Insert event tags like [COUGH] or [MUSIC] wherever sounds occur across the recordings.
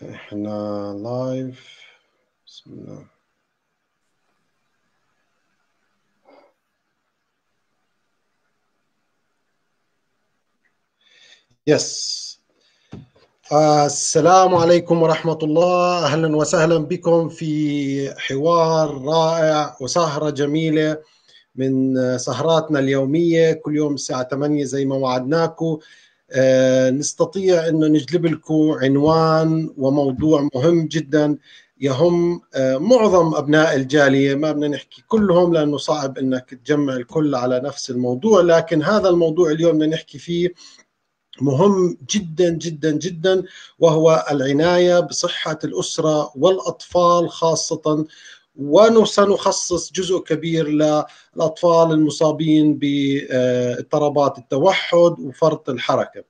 احنا لايف بسم الله يس السلام عليكم ورحمة الله أهلا وسهلا بكم في حوار رائع وسهرة جميلة من سهراتنا اليومية كل يوم الساعة 8 زي ما وعدناكم آه، نستطيع انه نجلب لكم عنوان وموضوع مهم جدا يهم آه، معظم ابناء الجاليه ما بدنا نحكي كلهم لانه صعب انك تجمع الكل على نفس الموضوع لكن هذا الموضوع اليوم بدنا نحكي فيه مهم جدا جدا جدا وهو العنايه بصحه الاسره والاطفال خاصه وسنخصص جزء كبير للاطفال المصابين باضطرابات التوحد وفرط الحركه.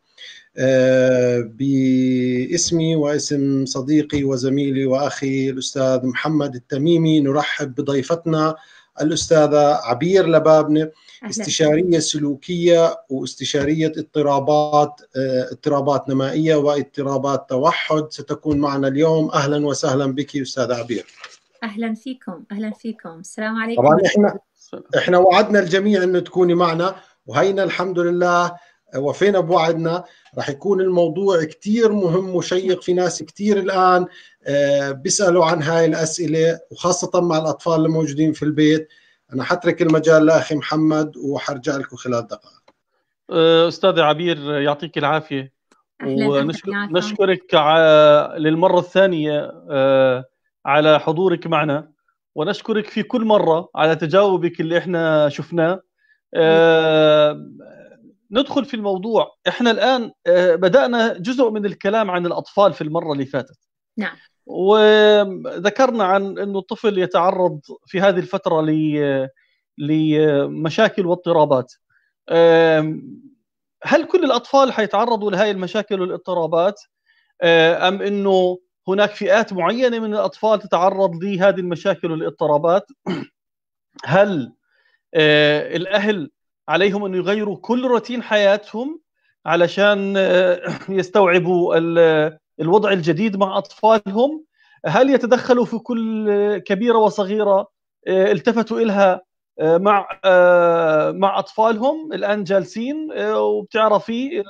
آه، باسمي واسم صديقي وزميلي واخي الاستاذ محمد التميمي نرحب بضيفتنا الاستاذه عبير لبابنه استشاريه سلوكيه واستشاريه اضطرابات آه، اضطرابات نمائيه واضطرابات توحد ستكون معنا اليوم اهلا وسهلا بك استاذه عبير. اهلا فيكم اهلا فيكم السلام عليكم طبعا احنا احنا وعدنا الجميع انه تكوني معنا وهينا الحمد لله وفينا بوعدنا راح يكون الموضوع كتير مهم وشيق في ناس كتير الآن آه، بيسألوا عن هاي الأسئلة وخاصة مع الأطفال الموجودين في البيت أنا حترك المجال لأخي محمد وحرجع لكم خلال دقائق آه، أستاذ عبير يعطيك العافية ونشكرك آه، للمرة الثانية على حضورك معنا ونشكرك في كل مرة على تجاوبك اللي احنا شفناه آه، ندخل في الموضوع احنا الآن آه، بدأنا جزء من الكلام عن الأطفال في المرة اللي فاتت نعم وذكرنا عن أنه الطفل يتعرض في هذه الفترة لمشاكل واضطرابات هل كل الأطفال حيتعرضوا لهذه المشاكل والاضطرابات آه، أم أنه هناك فئات معينه من الاطفال تتعرض لهذه المشاكل والاضطرابات [CLEARS THROAT] هل آه، الاهل عليهم ان يغيروا كل روتين حياتهم علشان آه، [CLEARS THROAT] يستوعبوا آه، الوضع الجديد مع اطفالهم هل يتدخلوا في كل كبيره وصغيره التفتوا الها مع مع اطفالهم الان جالسين وبتعرفي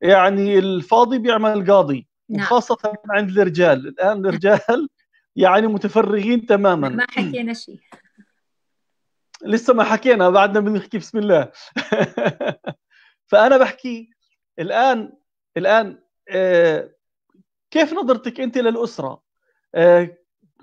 يعني الفاضي بيعمل القاضي نعم. وخاصة عند الرجال الآن الرجال [LAUGHS] يعني متفرغين تماما ما حكينا شيء [CLEARS THROAT] لسه ما حكينا بعدنا بنحكي بسم الله [LAUGHS] فأنا بحكي الآن الآن آه، كيف نظرتك أنت للأسرة آه،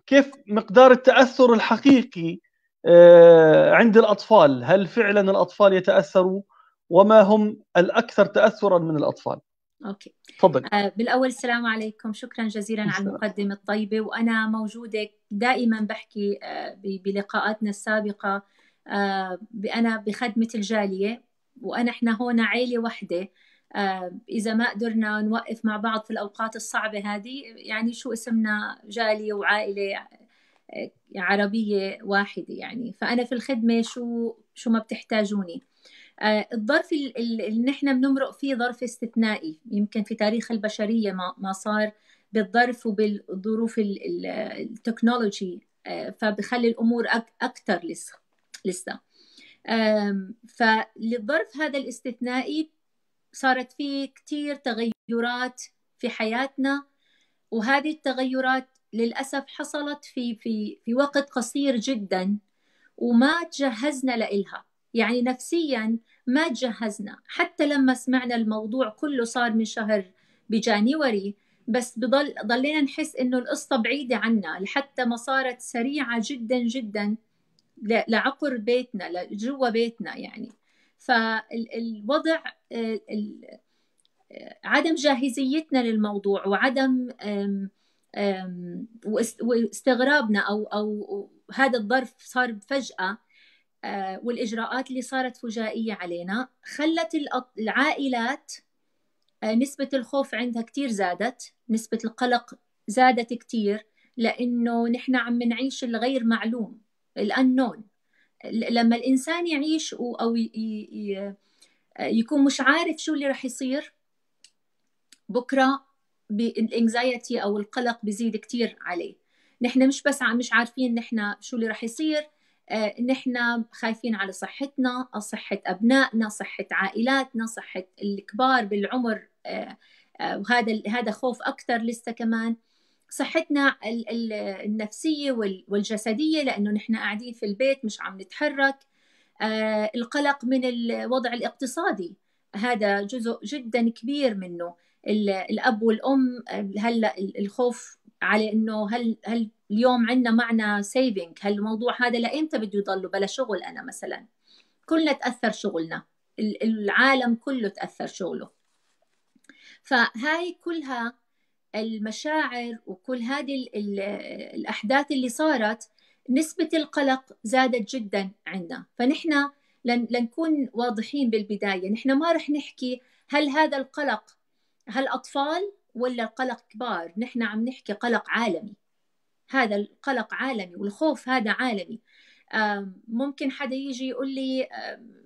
كيف مقدار التأثر الحقيقي آه، عند الأطفال هل فعلا الأطفال يتأثروا وما هم الأكثر تأثرا من الأطفال اوكي تفضل آه بالاول السلام عليكم شكرا جزيلا على المقدمه الطيبه وانا موجوده دائما بحكي آه بلقاءاتنا السابقه آه انا بخدمه الجاليه وانا احنا هون عيله واحده آه، اذا ما قدرنا نوقف مع بعض في الاوقات الصعبه هذه يعني شو اسمنا جاليه وعائله آه، عربيه واحده يعني فانا في الخدمه شو شو ما بتحتاجوني آه، الظرف اللي نحن بنمرق فيه ظرف استثنائي يمكن في تاريخ البشريه ما صار بالظرف وبالظروف التكنولوجي آه، فبخلي الامور اكثر لسه لسه فللظرف هذا الاستثنائي صارت فيه كتير تغيرات في حياتنا وهذه التغيرات للأسف حصلت في في في وقت قصير جدا وما تجهزنا لإلها يعني نفسيا ما تجهزنا حتى لما سمعنا الموضوع كله صار من شهر بجانيوري بس بضل ضلينا نحس انه القصه بعيده عنا لحتى ما صارت سريعه جدا جدا لعقر بيتنا لجوا بيتنا يعني فالوضع عدم جاهزيتنا للموضوع وعدم واستغرابنا او او هذا الظرف صار فجاه آه، والاجراءات اللي صارت فجائيه علينا خلت العائلات آه، نسبه الخوف عندها كتير زادت نسبه القلق زادت كتير لانه نحن عم نعيش الغير معلوم الانون لما الانسان يعيش او آه، يكون مش عارف شو اللي رح يصير بكره الانكزايتي او القلق بزيد كتير عليه نحن مش بس مش عارفين نحن شو اللي رح يصير آه، نحن خايفين على صحتنا صحة أبنائنا صحة عائلاتنا صحة الكبار بالعمر آه، آه، وهذا هذا خوف أكثر لسه كمان صحتنا النفسية والجسدية لأنه نحن قاعدين في البيت مش عم نتحرك القلق من الوضع الاقتصادي هذا جزء جدا كبير منه الأب والأم هلا الخوف على إنه هل هل اليوم عندنا معنى سيفنج هالموضوع هذا لامتى بده يضله بلا شغل انا مثلا كلنا تاثر شغلنا العالم كله تاثر شغله فهاي كلها المشاعر وكل هذه الاحداث اللي صارت نسبه القلق زادت جدا عندنا فنحن لنكون واضحين بالبدايه نحن ما رح نحكي هل هذا القلق هل اطفال ولا القلق كبار نحن عم نحكي قلق عالمي هذا القلق عالمي والخوف هذا عالمي ممكن حدا يجي يقول لي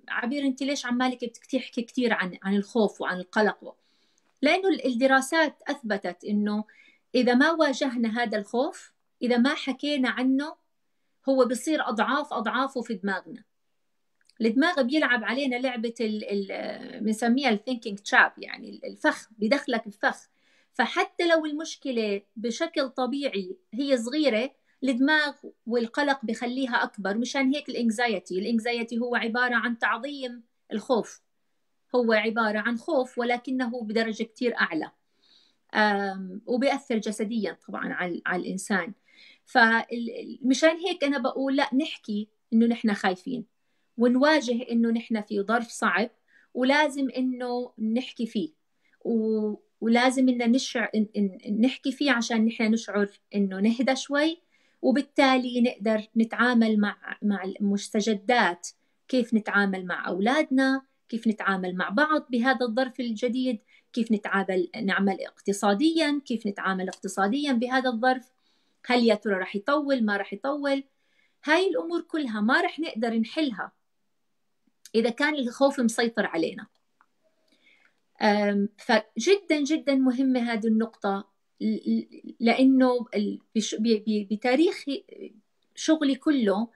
عبير انت ليش عمالك بتحكي كثير عن عن الخوف وعن القلق لانه الدراسات اثبتت انه اذا ما واجهنا هذا الخوف اذا ما حكينا عنه هو بصير اضعاف اضعافه في دماغنا الدماغ بيلعب علينا لعبه آه، بنسميها الثينكينج تشاب يعني الفخ بدخلك الفخ فحتى لو المشكله بشكل طبيعي هي صغيره الدماغ والقلق بخليها اكبر مشان هيك الانكزايتي الانكزايتي هو عباره عن تعظيم الخوف هو عباره عن خوف ولكنه بدرجه كثير اعلى وبيأثر جسديا طبعا على, على الانسان فمشان هيك انا بقول لا نحكي انه نحن خايفين ونواجه انه نحن في ظرف صعب ولازم انه نحكي فيه ولازم إن نشعر إن إن نحكي فيه عشان نحن نشعر إنه نهدى شوي وبالتالي نقدر نتعامل مع مع المستجدات كيف نتعامل مع أولادنا كيف نتعامل مع بعض بهذا الظرف الجديد كيف نتعامل نعمل اقتصاديا كيف نتعامل اقتصاديا بهذا الظرف هل يا ترى رح يطول ما رح يطول هاي الأمور كلها ما رح نقدر نحلها إذا كان الخوف مسيطر علينا فجدا جدا مهمة هذه النقطة لأنه بتاريخ شغلي كله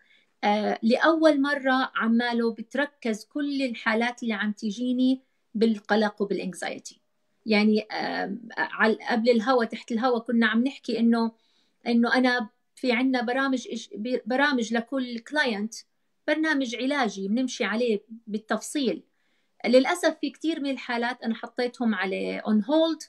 لأول مرة عماله بتركز كل الحالات اللي عم تجيني بالقلق وبالانكزايتي يعني قبل الهوا تحت الهوا كنا عم نحكي انه انه انا في عندنا برامج برامج لكل كلاينت برنامج علاجي بنمشي عليه بالتفصيل للاسف في كثير من الحالات انا حطيتهم على اون هولد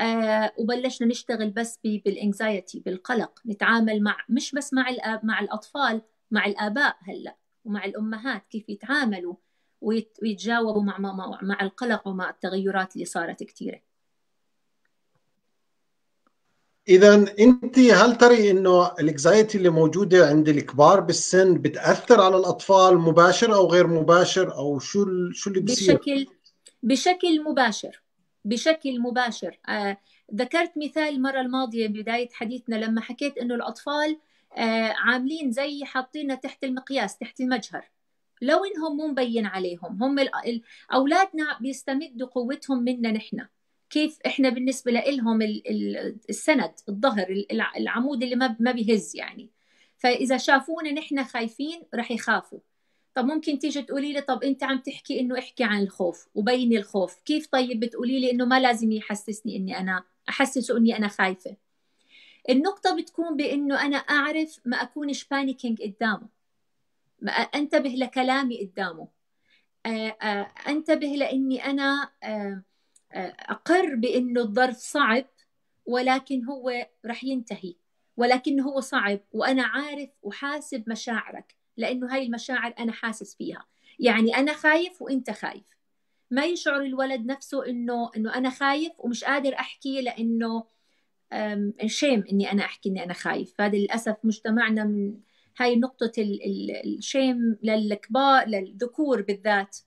آه وبلشنا نشتغل بس بالانكزايتي بالقلق نتعامل مع مش بس مع الأب مع الاطفال مع الاباء هلا ومع الامهات كيف يتعاملوا ويتجاوبوا مع مع القلق ومع التغيرات اللي صارت كثيره اذا انت هل تري انه الاكزايتي اللي موجوده عند الكبار بالسن بتاثر على الاطفال مباشر او غير مباشر او شو شو اللي بصير بشكل بشكل مباشر بشكل مباشر آه، ذكرت مثال المره الماضيه بدايه حديثنا لما حكيت انه الاطفال آه، عاملين زي حاطيننا تحت المقياس تحت المجهر لو انهم مو مبين عليهم هم اولادنا بيستمدوا قوتهم منا نحن كيف احنا بالنسبه لهم السند الظهر العمود اللي ما بيهز يعني فاذا شافونا نحن خايفين رح يخافوا طب ممكن تيجي تقولي لي طب انت عم تحكي انه احكي عن الخوف وبيني الخوف كيف طيب بتقولي لي انه ما لازم يحسسني اني انا احسسه اني انا خايفه النقطة بتكون بإنه أنا أعرف ما أكونش بانيكينج قدامه ما أنتبه لكلامي قدامه آه، آه، أنتبه لإني أنا آه، أقر بأنه الظرف صعب ولكن هو رح ينتهي ولكن هو صعب وأنا عارف وحاسب مشاعرك لأنه هاي المشاعر أنا حاسس فيها يعني أنا خايف وأنت خايف ما يشعر الولد نفسه إنه إنه أنا خايف ومش قادر أحكي لأنه شيم إني أنا أحكي إني أنا خايف هذا للأسف مجتمعنا من هاي نقطة الشيم للكبار للذكور بالذات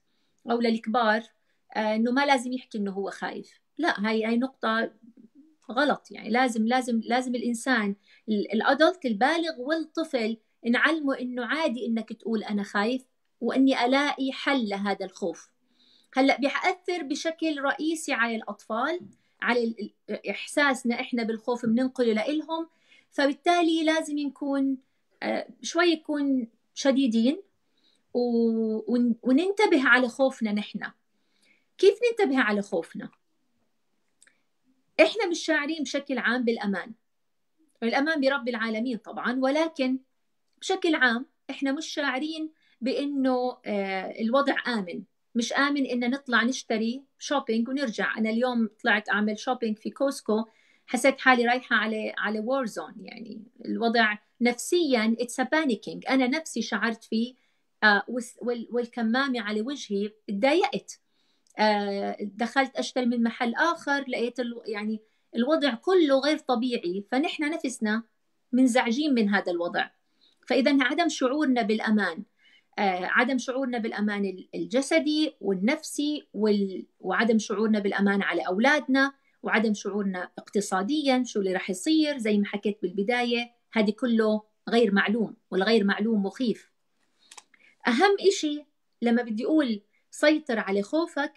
أو للكبار آه، انه ما لازم يحكي انه هو خايف لا هاي هاي نقطه غلط يعني لازم لازم لازم الانسان الادلت البالغ والطفل نعلمه انه عادي انك تقول انا خايف واني الاقي حل لهذا الخوف هلا بيأثر بشكل رئيسي على الاطفال على احساسنا احنا بالخوف بننقله لإلهم فبالتالي لازم نكون آه، شوي نكون شديدين وننتبه على خوفنا نحن كيف ننتبه على خوفنا احنا مش شاعرين بشكل عام بالامان الامان برب العالمين طبعا ولكن بشكل عام احنا مش شاعرين بانه آه، الوضع امن مش امن ان نطلع نشتري شوبينج ونرجع انا اليوم طلعت اعمل شوبينج في كوسكو حسيت حالي رايحه على على وور زون يعني الوضع نفسيا اتس بانيكينج انا نفسي شعرت فيه آه، والكمامه على وجهي تضايقت آه، دخلت اشتري من محل اخر لقيت يعني الوضع كله غير طبيعي فنحن نفسنا منزعجين من هذا الوضع فاذا عدم شعورنا بالامان آه، عدم شعورنا بالامان الجسدي والنفسي وال... وعدم شعورنا بالامان على اولادنا وعدم شعورنا اقتصاديا شو اللي راح يصير زي ما حكيت بالبدايه هذه كله غير معلوم والغير معلوم مخيف اهم شيء لما بدي اقول سيطر على خوفك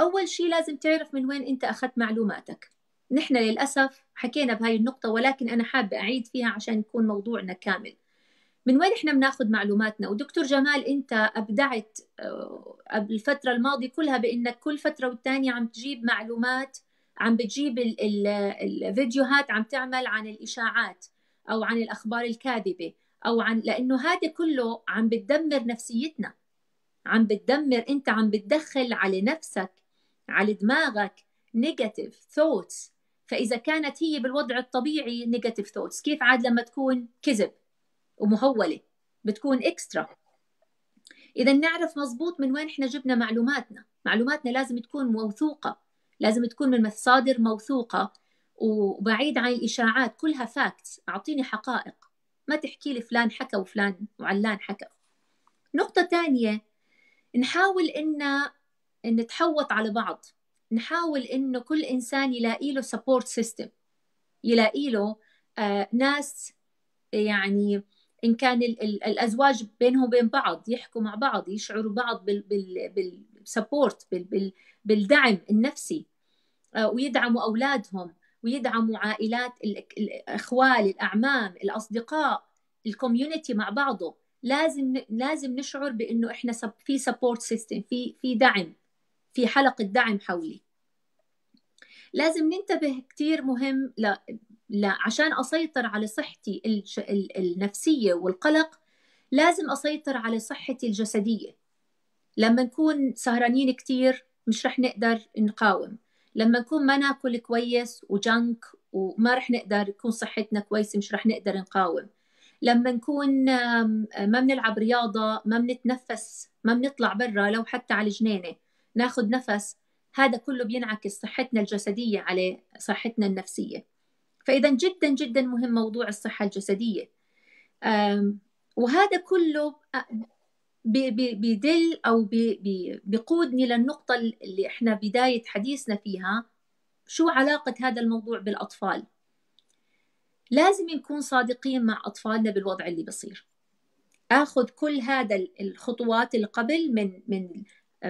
أول شيء لازم تعرف من وين أنت أخذت معلوماتك نحن للأسف حكينا بهاي النقطة ولكن أنا حابة أعيد فيها عشان يكون موضوعنا كامل من وين احنا بناخذ معلوماتنا ودكتور جمال انت ابدعت آه، الفتره الماضيه كلها بانك كل فتره والتانيه عم تجيب معلومات عم بتجيب الفيديوهات عم تعمل عن الاشاعات او عن الاخبار الكاذبه او عن لانه هذا كله عم بتدمر نفسيتنا عم بتدمر انت عم بتدخل على نفسك على دماغك نيجاتيف ثوتس فاذا كانت هي بالوضع الطبيعي نيجاتيف ثوتس كيف عاد لما تكون كذب ومهوله بتكون اكسترا اذا نعرف مزبوط من وين احنا جبنا معلوماتنا معلوماتنا لازم تكون موثوقه لازم تكون من مصادر موثوقه وبعيد عن الاشاعات كلها فاكتس اعطيني حقائق ما تحكي لي فلان حكى وفلان وعلان حكى نقطه ثانيه نحاول إن نتحوط على بعض نحاول إنه كل إنسان يلاقي له سبورت سيستم يلاقي له آه، ناس يعني إن كان الأزواج بينهم وبين بعض يحكوا مع بعض يشعروا بعض بالسبورت بالدعم النفسي آه، ويدعموا أولادهم ويدعموا عائلات الأخوال الأعمام الأصدقاء الكوميونتي مع بعضه لازم لازم نشعر بانه احنا في سبورت سيستم في في دعم في حلقه دعم حولي لازم ننتبه كثير مهم لا لا عشان اسيطر على صحتي النفسيه والقلق لازم اسيطر على صحتي الجسديه لما نكون سهرانين كثير مش رح نقدر نقاوم لما نكون ما ناكل كويس وجنك وما رح نقدر يكون صحتنا كويسه مش رح نقدر نقاوم لما نكون ما بنلعب رياضه ما بنتنفس ما بنطلع برا لو حتى على الجنينه ناخذ نفس هذا كله بينعكس صحتنا الجسديه على صحتنا النفسيه فاذا جدا جدا مهم موضوع الصحه الجسديه وهذا كله بدل او بقودني للنقطه اللي احنا بدايه حديثنا فيها شو علاقه هذا الموضوع بالاطفال لازم نكون صادقين مع أطفالنا بالوضع اللي بصير اخذ كل هذا الخطوات اللي قبل من من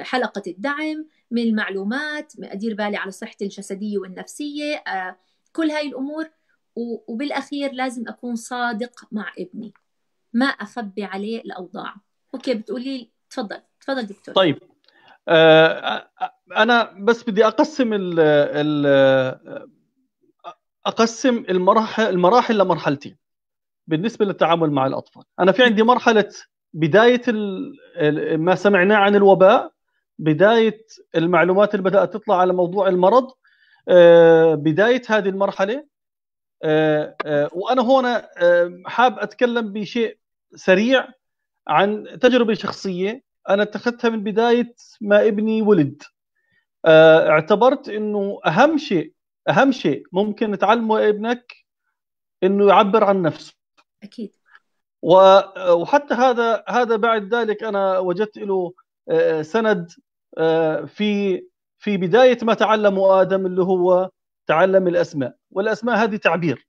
حلقه الدعم من المعلومات ادير بالي على صحتي الجسديه والنفسيه آه، كل هاي الامور وبالاخير لازم اكون صادق مع ابني ما اخبي عليه الاوضاع اوكي بتقولي تفضل تفضل دكتور طيب آه، انا بس بدي اقسم ال ال اقسم المراحل المراحل لمرحلتين بالنسبه للتعامل مع الاطفال انا في عندي مرحله بدايه ما سمعناه عن الوباء بدايه المعلومات اللي بدات تطلع على موضوع المرض آه، بدايه هذه المرحله آه، آه، وانا هنا حاب اتكلم بشيء سريع عن تجربه شخصيه انا اتخذتها من بدايه ما ابني ولد اعتبرت انه اهم شيء اهم شيء ممكن تعلمه ابنك انه يعبر عن نفسه اكيد وحتى هذا هذا بعد ذلك انا وجدت له آه، سند آه، في في بدايه ما تعلمه ادم اللي هو تعلم الاسماء والاسماء هذه تعبير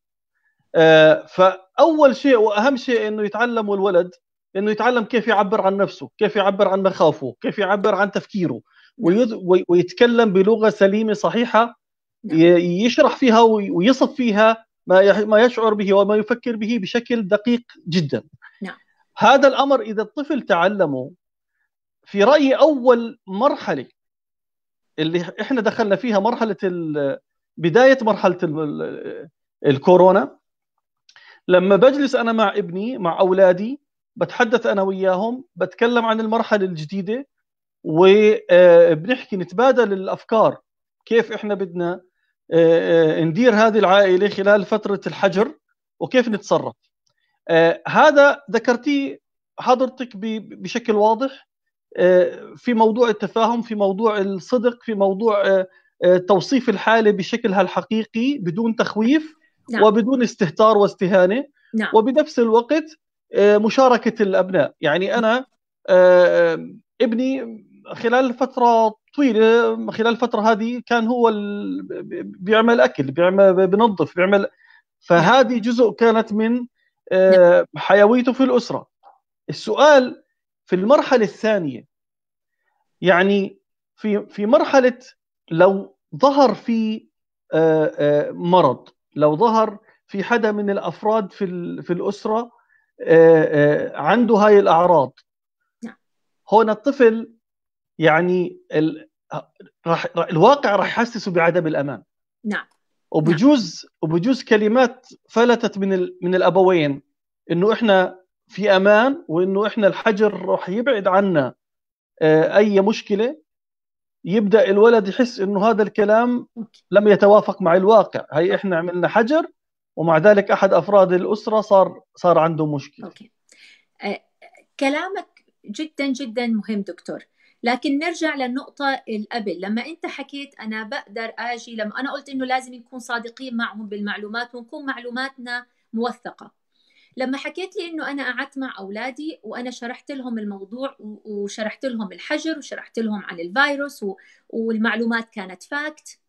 آه، فاول شيء واهم شيء انه يتعلم الولد انه يتعلم كيف يعبر عن نفسه كيف يعبر عن مخاوفه كيف يعبر عن تفكيره ويتكلم بلغه سليمه صحيحه يشرح فيها ويصف فيها ما ما يشعر به وما يفكر به بشكل دقيق جدا نعم. هذا الامر اذا الطفل تعلمه في رايي اول مرحله اللي احنا دخلنا فيها مرحله بدايه مرحله الكورونا لما بجلس انا مع ابني مع اولادي بتحدث انا وياهم بتكلم عن المرحله الجديده وبنحكي آه، نتبادل الافكار كيف احنا بدنا آه، آه، ندير هذه العائله خلال فتره الحجر وكيف نتصرف آه، هذا ذكرتيه حضرتك بشكل واضح في موضوع التفاهم في موضوع الصدق في موضوع توصيف الحاله بشكلها الحقيقي بدون تخويف نعم. وبدون استهتار واستهانه نعم. وبنفس الوقت مشاركه الابناء يعني انا ابني خلال فتره طويله آه، خلال الفتره هذه كان هو بيعمل اكل بيعمل بنظف بيعمل فهذه جزء كانت من آه، حيويته في الاسره السؤال في المرحله الثانيه يعني في في مرحله لو ظهر في آه، مرض لو ظهر في حدا من الافراد في في الاسره عنده هاي الاعراض نعم. هون الطفل يعني ال... راح الواقع راح يحسسه بعدم الامان نعم وبجوز وبجوز كلمات فلتت من ال... من الابوين انه احنا في امان وانه احنا الحجر راح يبعد عنا آه، اي مشكله يبدا الولد يحس انه هذا الكلام لم يتوافق مع الواقع هي احنا عملنا حجر ومع ذلك احد افراد الاسره صار صار عنده مشكله اوكي آه، كلامك جدا جدا مهم دكتور لكن نرجع للنقطة قبل لما أنت حكيت أنا بقدر أجي لما أنا قلت إنه لازم نكون صادقين معهم بالمعلومات ونكون معلوماتنا موثقة لما حكيت لي إنه أنا قعدت مع أولادي وأنا شرحت لهم الموضوع وشرحت لهم الحجر وشرحت لهم عن الفيروس والمعلومات كانت فاكت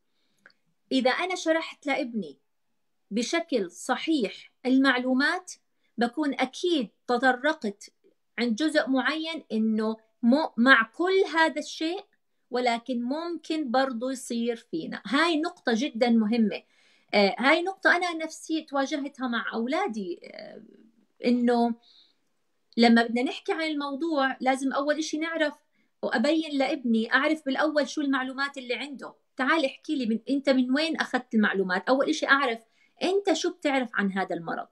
إذا أنا شرحت لابني بشكل صحيح المعلومات بكون أكيد تطرقت عند جزء معين إنه مو مع كل هذا الشيء ولكن ممكن برضو يصير فينا هاي نقطة جدا مهمة آه، هاي نقطة أنا نفسي تواجهتها مع أولادي آه، إنه لما بدنا نحكي عن الموضوع لازم أول إشي نعرف وأبين لابني أعرف بالأول شو المعلومات اللي عنده تعال احكي لي من أنت من وين أخذت المعلومات أول إشي أعرف أنت شو بتعرف عن هذا المرض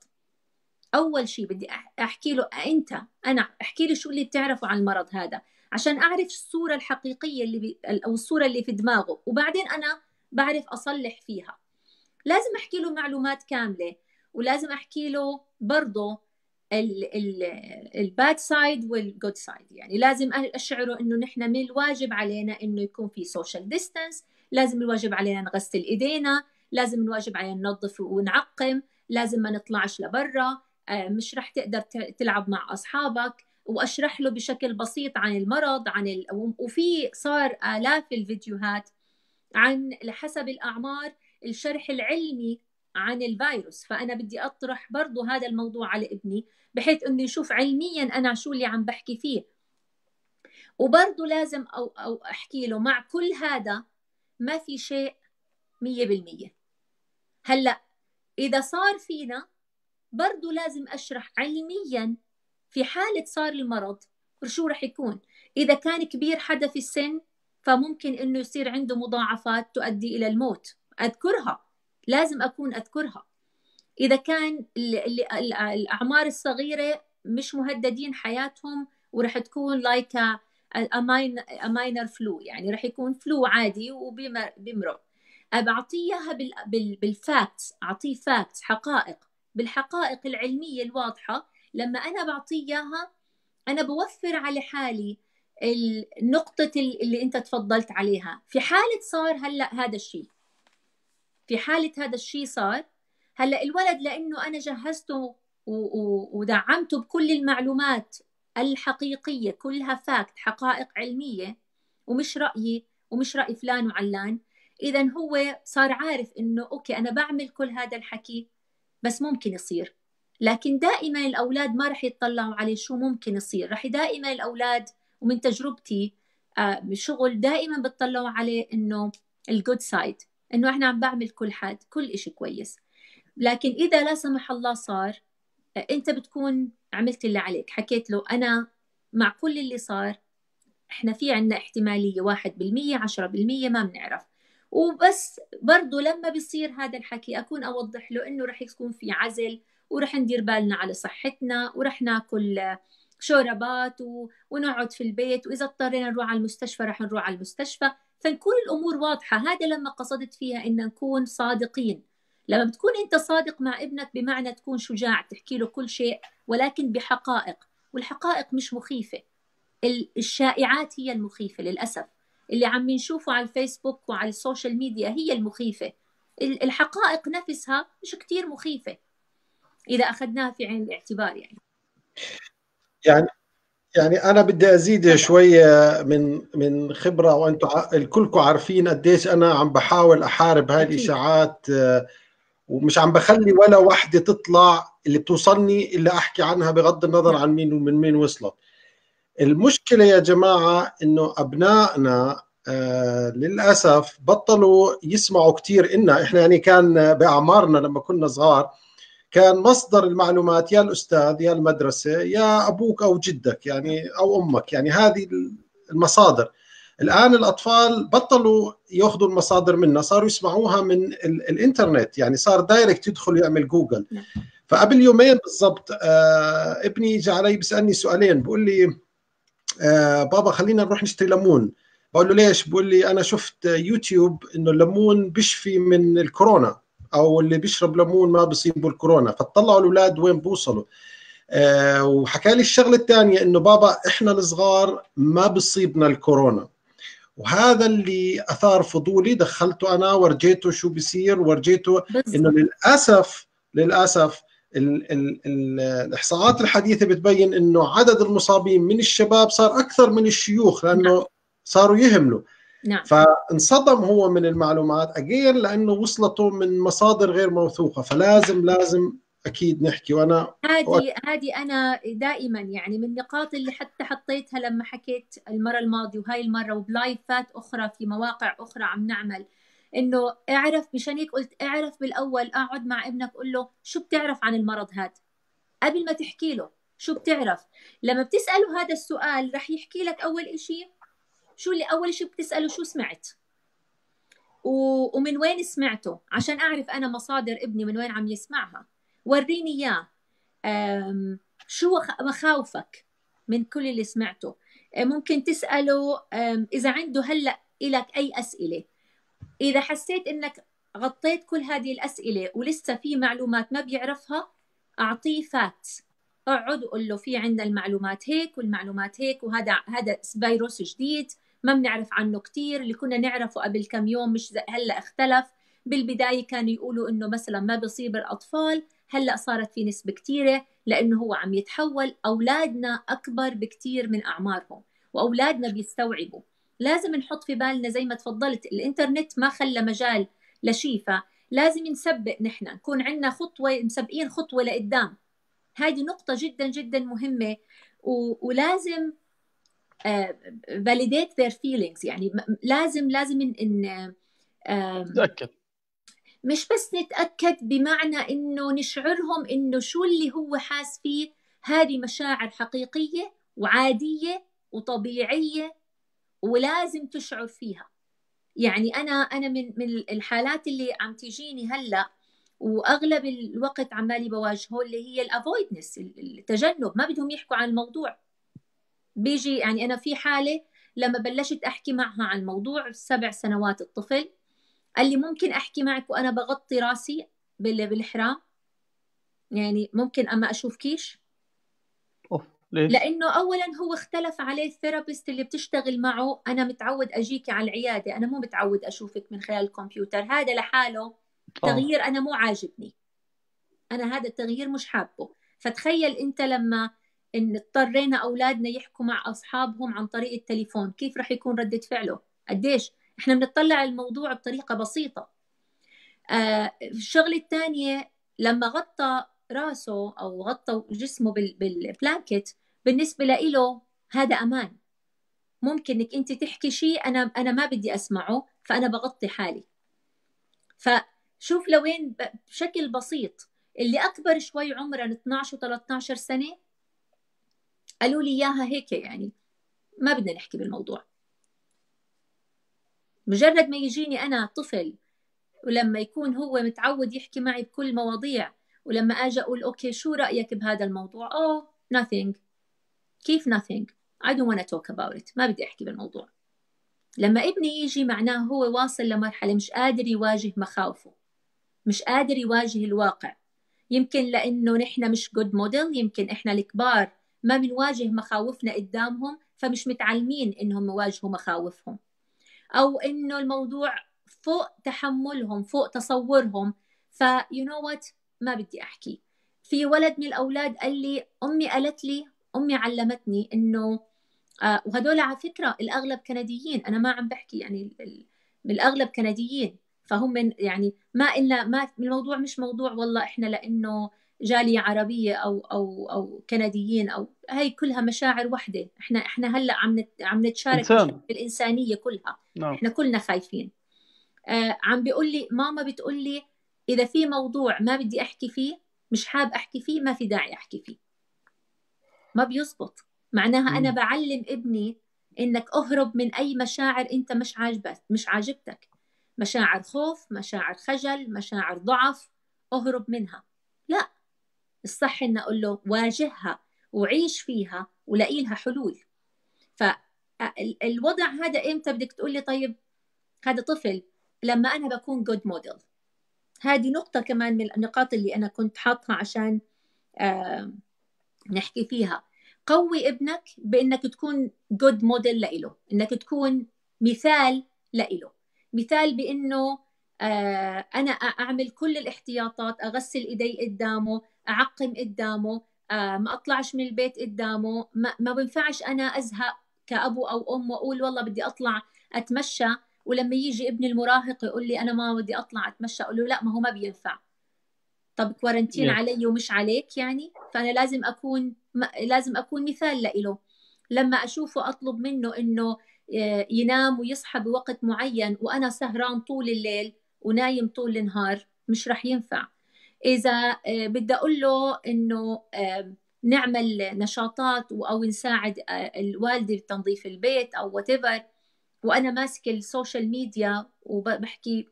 اول شيء بدي احكي له انت انا احكي لي شو اللي بتعرفه عن المرض هذا عشان اعرف الصوره الحقيقيه اللي بي او الصوره اللي في دماغه وبعدين انا بعرف اصلح فيها لازم احكي له معلومات كامله ولازم احكي له برضه الباد سايد والجود سايد يعني لازم اشعره انه نحن من الواجب علينا انه يكون في سوشيال ديستانس لازم الواجب علينا نغسل ايدينا لازم الواجب علينا ننظف ونعقم لازم ما نطلعش لبرا آه، مش رح تقدر تلعب مع اصحابك واشرح له بشكل بسيط عن المرض عن ال... وفي صار الاف الفيديوهات عن حسب الاعمار الشرح العلمي عن الفيروس فانا بدي اطرح برضو هذا الموضوع على ابني بحيث انه يشوف علميا انا شو اللي عم بحكي فيه وبرضو لازم أو, أو أحكي له مع كل هذا ما في شيء مية بالمية هلأ إذا صار فينا برضه لازم أشرح علميا في حالة صار المرض شو رح يكون إذا كان كبير حدا في السن فممكن إنه يصير عنده مضاعفات تؤدي إلى الموت أذكرها لازم أكون أذكرها إذا كان الأعمار الصغيرة مش مهددين حياتهم ورح تكون لايك ماينر فلو يعني رح يكون فلو عادي وبيمرق بعطيه بالفاكس أعطيه فاكس حقائق بالحقائق العلميه الواضحه لما انا بعطيه اياها انا بوفر على حالي النقطة اللي أنت تفضلت عليها في حالة صار هلأ هذا الشيء في حالة هذا الشيء صار هلأ الولد لأنه أنا جهزته ودعمته بكل المعلومات الحقيقية كلها فاكت حقائق علمية ومش رأيي ومش رأي فلان وعلان إذا هو صار عارف إنه أوكي أنا بعمل كل هذا الحكي بس ممكن يصير لكن دائما الأولاد ما رح يتطلعوا على شو ممكن يصير رح دائما الأولاد ومن تجربتي آه، بشغل دائما بتطلعوا عليه إنه الجود سايد إنه إحنا عم بعمل كل حد كل إشي كويس لكن إذا لا سمح الله صار آه، أنت بتكون عملت اللي عليك حكيت له أنا مع كل اللي صار إحنا في عنا احتمالية 1% 10% ما بنعرف وبس برضه لما بيصير هذا الحكي اكون اوضح له انه رح يكون في عزل ورح ندير بالنا على صحتنا ورح ناكل شوربات و... ونقعد في البيت واذا اضطرينا نروح على المستشفى رح نروح على المستشفى فنكون الامور واضحه هذا لما قصدت فيها ان نكون صادقين لما بتكون انت صادق مع ابنك بمعنى تكون شجاع تحكي له كل شيء ولكن بحقائق والحقائق مش مخيفه الشائعات هي المخيفه للاسف اللي عم نشوفه على الفيسبوك وعلى السوشيال ميديا هي المخيفة الحقائق نفسها مش كتير مخيفة إذا أخذناها في عين الاعتبار يعني يعني يعني انا بدي ازيد شويه آه، من من خبره وانتم الكلكم عارفين قديش انا عم بحاول احارب هاي الاشاعات آه، ومش عم بخلي ولا وحده تطلع اللي بتوصلني الا احكي عنها بغض النظر نعم. عن مين ومن مين وصلت المشكله يا جماعه انه ابنائنا آه للاسف بطلوا يسمعوا كثير إنا احنا يعني كان باعمارنا لما كنا صغار كان مصدر المعلومات يا الاستاذ يا المدرسه يا ابوك او جدك يعني او امك يعني هذه المصادر الان الاطفال بطلوا ياخذوا المصادر منا صاروا يسمعوها من الانترنت يعني صار دايركت يدخل يعمل جوجل فقبل يومين بالضبط آه ابني اجى علي بيسالني سؤالين بقول لي آه بابا خلينا نروح نشتري ليمون بقول له ليش بقول لي انا شفت يوتيوب انه الليمون بيشفي من الكورونا او اللي بيشرب ليمون ما بيصيبه الكورونا فطلعوا الاولاد وين بوصلوا آه وحكى لي الشغله الثانيه انه بابا احنا الصغار ما بصيبنا الكورونا وهذا اللي اثار فضولي دخلته انا ورجيته شو بيصير ورجيته انه للاسف للاسف الاحصاءات الحديثه بتبين انه عدد المصابين من الشباب صار اكثر من الشيوخ لانه نعم. صاروا يهملوا نعم. فانصدم هو من المعلومات اجين لانه وصلته من مصادر غير موثوقه فلازم لازم اكيد نحكي وانا هذه هذه انا دائما يعني من النقاط اللي حتى حطيتها لما حكيت المره الماضيه وهاي المره وبلايفات اخرى في مواقع اخرى عم نعمل انه اعرف مشان هيك قلت اعرف بالاول اقعد مع ابنك قول له شو بتعرف عن المرض هذا قبل ما تحكي له شو بتعرف لما بتساله هذا السؤال رح يحكي لك اول شيء شو اللي اول شيء بتساله شو سمعت و... ومن وين سمعته عشان اعرف انا مصادر ابني من وين عم يسمعها وريني اياه أم... شو مخاوفك من كل اللي سمعته آه، ممكن تساله اذا عنده هلا إلك اي اسئله اذا حسيت انك غطيت كل هذه الاسئله ولسه في معلومات ما بيعرفها اعطيه فات اقعد وقول له في عندنا المعلومات هيك والمعلومات هيك وهذا هذا فيروس جديد ما بنعرف عنه كثير اللي كنا نعرفه قبل كم يوم مش هلا اختلف بالبدايه كانوا يقولوا انه مثلا ما بصيب الاطفال هلا صارت في نسبه كثيره لانه هو عم يتحول اولادنا اكبر بكثير من اعمارهم واولادنا بيستوعبوا لازم نحط في بالنا زي ما تفضلت الانترنت ما خلى مجال لشيفة لازم نسبق نحن نكون عندنا خطوة مسبقين خطوة لقدام هذه نقطة جدا جدا مهمة و... ولازم فاليديت آه، their feelings يعني لازم لازم ان نتأكد مش بس نتأكد بمعنى انه نشعرهم انه شو اللي هو حاس فيه هذه مشاعر حقيقية وعادية وطبيعية ولازم تشعر فيها يعني انا انا من من الحالات اللي عم تجيني هلا واغلب الوقت عمالي بواجهه اللي هي الافويدنس التجنب ما بدهم يحكوا عن الموضوع بيجي يعني انا في حاله لما بلشت احكي معها عن موضوع سبع سنوات الطفل قال لي ممكن احكي معك وانا بغطي راسي بالحرام يعني ممكن اما اشوفكيش ليش؟ لانه اولا هو اختلف عليه الثيرابيست اللي بتشتغل معه انا متعود اجيكي على العياده انا مو متعود اشوفك من خلال الكمبيوتر هذا لحاله آه. تغيير انا مو عاجبني انا هذا التغيير مش حابه فتخيل انت لما ان اضطرينا اولادنا يحكوا مع اصحابهم عن طريق التليفون كيف رح يكون رده فعله قديش احنا بنطلع الموضوع بطريقه بسيطه آه الشغله الثانيه لما غطى راسه او غطى جسمه بالبلانكت بالنسبة لإله هذا أمان ممكن إنك أنت تحكي شيء أنا أنا ما بدي أسمعه فأنا بغطي حالي فشوف لوين بشكل بسيط اللي أكبر شوي عمرا 12 و13 سنة قالوا لي إياها هيك يعني ما بدنا نحكي بالموضوع مجرد ما يجيني أنا طفل ولما يكون هو متعود يحكي معي بكل مواضيع ولما اجي اقول اوكي شو رايك بهذا الموضوع اوه nothing كيف nothing I don't want to talk about it ما بدي أحكي بالموضوع لما ابني يجي معناه هو واصل لمرحلة مش قادر يواجه مخاوفه مش قادر يواجه الواقع يمكن لأنه نحن مش good model يمكن إحنا الكبار ما بنواجه مخاوفنا قدامهم فمش متعلمين إنهم يواجهوا مخاوفهم أو إنه الموضوع فوق تحملهم فوق تصورهم ف you know what ما بدي أحكي في ولد من الأولاد قال لي أمي قالت لي امي علمتني انه آه، وهدول على فكره الاغلب كنديين انا ما عم بحكي يعني بالاغلب كنديين فهم من يعني ما الا ما الموضوع مش موضوع والله احنا لانه جاليه عربيه او او او كنديين او هي كلها مشاعر وحده احنا احنا هلا عم نت عم نتشارك إنسان. بالانسانيه كلها نعم. احنا كلنا خايفين آه عم بيقول لي ماما بتقول لي اذا في موضوع ما بدي احكي فيه مش حاب احكي فيه ما في داعي احكي فيه ما بيزبط معناها انا بعلم ابني انك اهرب من اي مشاعر انت مش عاجبك مش عاجبتك مشاعر خوف مشاعر خجل مشاعر ضعف اهرب منها لا الصح ان اقول له واجهها وعيش فيها ولاقي لها حلول فالوضع هذا امتى بدك تقول لي طيب هذا طفل لما انا بكون جود موديل هذه نقطه كمان من النقاط اللي انا كنت حاطها عشان نحكي فيها قوي ابنك بانك تكون جود موديل لإله انك تكون مثال لإله مثال بانه آه، انا اعمل كل الاحتياطات اغسل ايدي قدامه اعقم قدامه آه، ما اطلعش من البيت قدامه ما, ما بنفعش انا ازهق كابو او ام واقول والله بدي اطلع اتمشى ولما يجي ابن المراهق يقول لي انا ما بدي اطلع اتمشى اقول له لا ما هو ما بينفع طب كوارنتين yeah. علي ومش عليك يعني فانا لازم اكون لازم اكون مثال لإله لما اشوفه اطلب منه انه آه، ينام ويصحى بوقت معين وانا سهران طول الليل ونايم طول النهار مش رح ينفع اذا آه، بدي اقول له انه آه، نعمل نشاطات او نساعد الوالده بتنظيف البيت او وات وانا ماسكه السوشيال ميديا وبحكي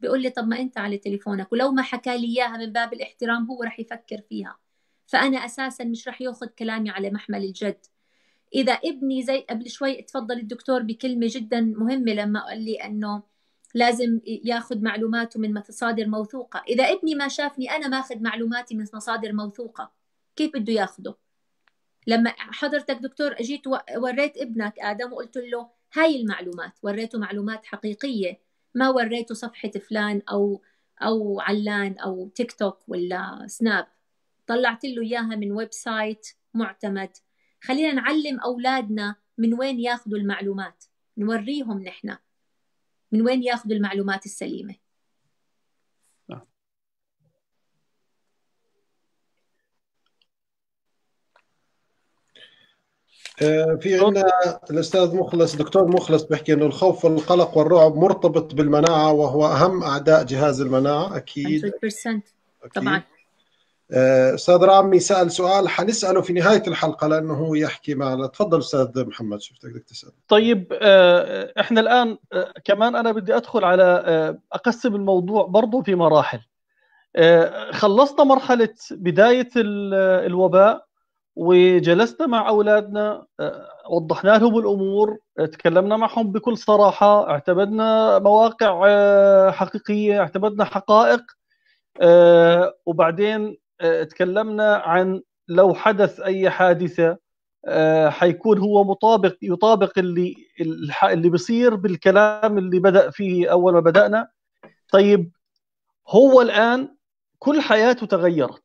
بيقول لي طب ما انت على تليفونك ولو ما حكى لي اياها من باب الاحترام هو رح يفكر فيها فانا اساسا مش رح ياخذ كلامي على محمل الجد اذا ابني زي قبل شوي تفضل الدكتور بكلمه جدا مهمه لما قال لي انه لازم ياخذ معلوماته من مصادر موثوقه اذا ابني ما شافني انا ماخذ معلوماتي من مصادر موثوقه كيف بده ياخده لما حضرتك دكتور اجيت وريت ابنك ادم وقلت له هاي المعلومات وريته معلومات حقيقيه ما وريته صفحة فلان أو أو علان أو تيك توك ولا سناب طلعت له إياها من ويب سايت معتمد خلينا نعلم أولادنا من وين ياخذوا المعلومات نوريهم نحن من وين ياخذوا المعلومات السليمة آه، في عندنا الاستاذ مخلص دكتور مخلص بيحكي انه الخوف والقلق والرعب مرتبط بالمناعه وهو اهم اعداء جهاز المناعه اكيد 100% طبعا آه، استاذ رامي سال سؤال حنساله في نهايه الحلقه لانه هو يحكي معنا تفضل استاذ محمد شفتك بدك تسال طيب آه، احنا الان كمان انا بدي ادخل على اقسم الموضوع برضه في مراحل خلصنا مرحله بدايه الوباء وجلسنا مع اولادنا آه، وضحنا لهم الامور تكلمنا معهم بكل صراحه اعتمدنا مواقع آه، حقيقيه اعتمدنا حقائق آه، وبعدين تكلمنا عن لو حدث اي حادثه حيكون هو مطابق يطابق اللي اللي بيصير بالكلام اللي بدا فيه اول ما بدانا طيب هو الان كل حياته تغيرت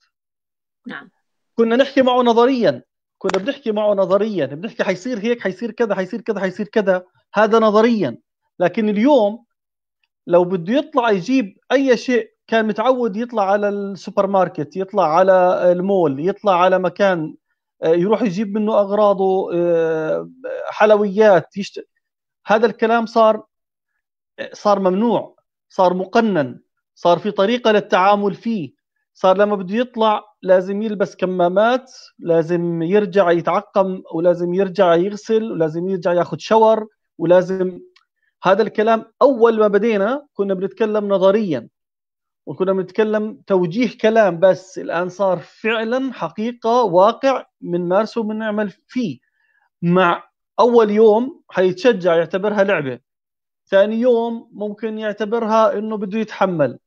نعم كنا نحكي معه نظريا كنا بنحكي معه نظريا بنحكي حيصير هيك حيصير كذا حيصير كذا حيصير كذا هذا نظريا لكن اليوم لو بده يطلع يجيب اي شيء كان متعود يطلع على السوبر ماركت يطلع على المول يطلع على مكان آه، يروح يجيب منه اغراضه آه، حلويات يشت... هذا الكلام صار صار ممنوع صار مقنن صار في طريقه للتعامل فيه صار لما بده يطلع لازم يلبس كمامات لازم يرجع يتعقم ولازم يرجع يغسل ولازم يرجع ياخذ شاور ولازم هذا الكلام اول ما بدينا كنا بنتكلم نظريا وكنا بنتكلم توجيه كلام بس الان صار فعلا حقيقه واقع بنمارسه وبنعمل فيه مع اول يوم حيتشجع يعتبرها لعبه ثاني يوم ممكن يعتبرها انه بده يتحمل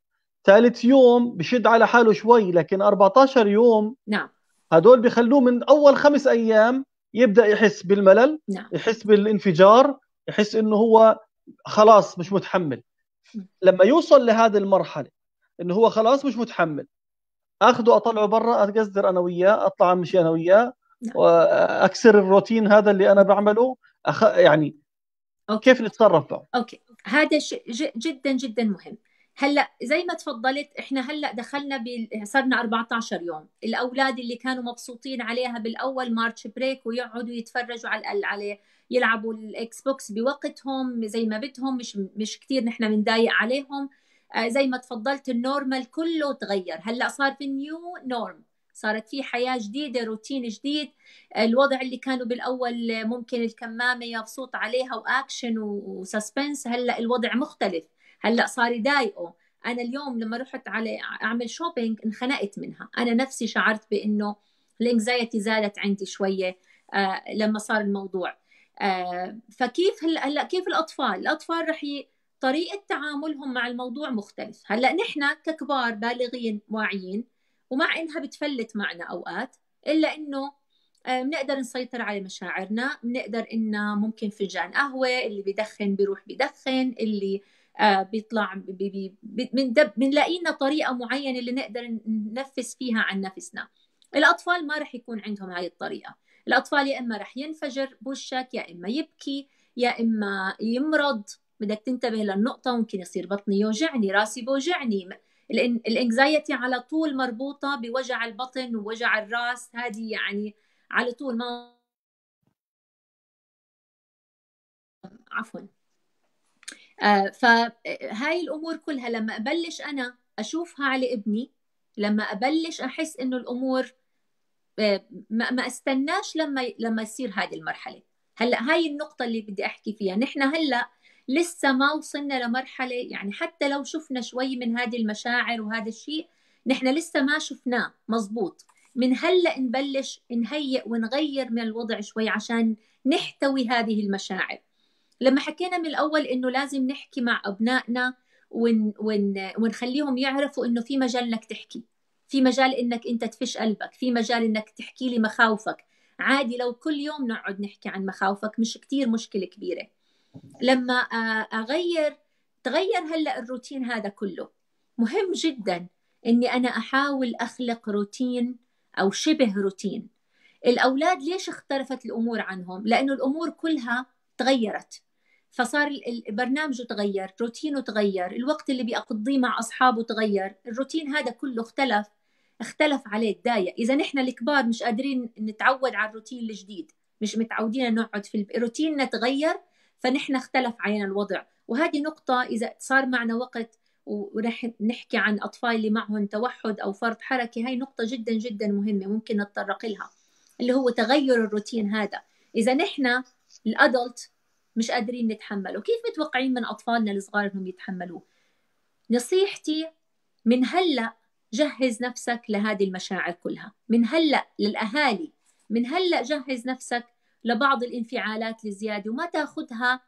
ثالث يوم بشد على حاله شوي لكن 14 يوم نعم هدول بخلوه من اول خمس ايام يبدا يحس بالملل نعم. يحس بالانفجار يحس انه هو خلاص مش متحمل لما يوصل لهذه المرحله انه هو خلاص مش متحمل اخذه اطلعه برا اتقصدر انا وياه اطلع امشي انا وياه نعم. واكسر الروتين هذا اللي انا بعمله أخ... يعني أوكي. كيف نتصرف اوكي هذا شيء جدا جدا مهم هلا زي ما تفضلت احنا هلا دخلنا بال... صرنا 14 يوم الاولاد اللي كانوا مبسوطين عليها بالاول مارتش بريك ويقعدوا يتفرجوا على على يلعبوا الاكس بوكس بوقتهم زي ما بدهم مش مش كثير نحن بنضايق عليهم آه، زي ما تفضلت النورمال كله تغير هلا صار في نيو نورم صارت في حياة جديدة روتين جديد الوضع اللي كانوا بالأول ممكن الكمامة يبسوط عليها وأكشن وسسبنس هلأ الوضع مختلف هلا صار يضايقه انا اليوم لما رحت على اعمل شوبينج انخنقت منها انا نفسي شعرت بانه الانكزايتي زادت عندي شويه آه لما صار الموضوع آه فكيف هلا هلا كيف الاطفال الاطفال رح ي... طريقه تعاملهم مع الموضوع مختلف هلا نحن ككبار بالغين واعيين ومع انها بتفلت معنا اوقات الا انه بنقدر آه، نسيطر على مشاعرنا بنقدر ان ممكن فنجان قهوه اللي بدخن بيروح بدخن اللي آه آه، بيطلع بنلاقي لنا طريقه معينه اللي نقدر ننفس فيها عن نفسنا الاطفال ما رح يكون عندهم هاي الطريقه الاطفال يا اما رح ينفجر بوشك يا اما يبكي يا اما يمرض بدك تنتبه للنقطة ممكن يصير بطني يوجعني راسي بوجعني الانكزايتي على طول مربوطة بوجع البطن ووجع الراس هذه يعني على طول ما عفوا آه، فهاي الامور كلها لما ابلش انا اشوفها على ابني لما ابلش احس انه الامور آه، ما استناش لما لما يصير هذه المرحله هلا هاي النقطه اللي بدي احكي فيها نحن هلا لسه ما وصلنا لمرحله يعني حتى لو شفنا شوي من هذه المشاعر وهذا الشيء نحن لسه ما شفناه مزبوط من هلا نبلش نهيئ ونغير من الوضع شوي عشان نحتوي هذه المشاعر لما حكينا من الاول انه لازم نحكي مع ابنائنا ون ون ونخليهم يعرفوا انه في مجال انك تحكي في مجال انك انت تفش قلبك في مجال انك تحكي لي مخاوفك عادي لو كل يوم نقعد نحكي عن مخاوفك مش كتير مشكله كبيره لما آه، اغير تغير هلا الروتين هذا كله مهم جدا اني انا احاول اخلق روتين او شبه روتين الاولاد ليش اختلفت الامور عنهم لانه الامور كلها تغيرت فصار برنامجه تغير روتينه تغير الوقت اللي بيقضيه مع أصحابه تغير الروتين هذا كله اختلف اختلف عليه تضايق إذا نحن الكبار مش قادرين نتعود على الروتين الجديد مش متعودين نقعد في روتيننا تغير فنحن اختلف علينا الوضع وهذه نقطة إذا صار معنا وقت ورح نحكي عن أطفال اللي معهم توحد أو فرط حركة هاي نقطة جدا جدا مهمة ممكن نتطرق لها اللي هو تغير الروتين هذا إذا نحن الأدلت مش قادرين نتحمله كيف متوقعين من أطفالنا الصغار أنهم يتحملوه نصيحتي من هلأ جهز نفسك لهذه المشاعر كلها من هلأ للأهالي من هلأ جهز نفسك لبعض الانفعالات الزيادة وما تأخذها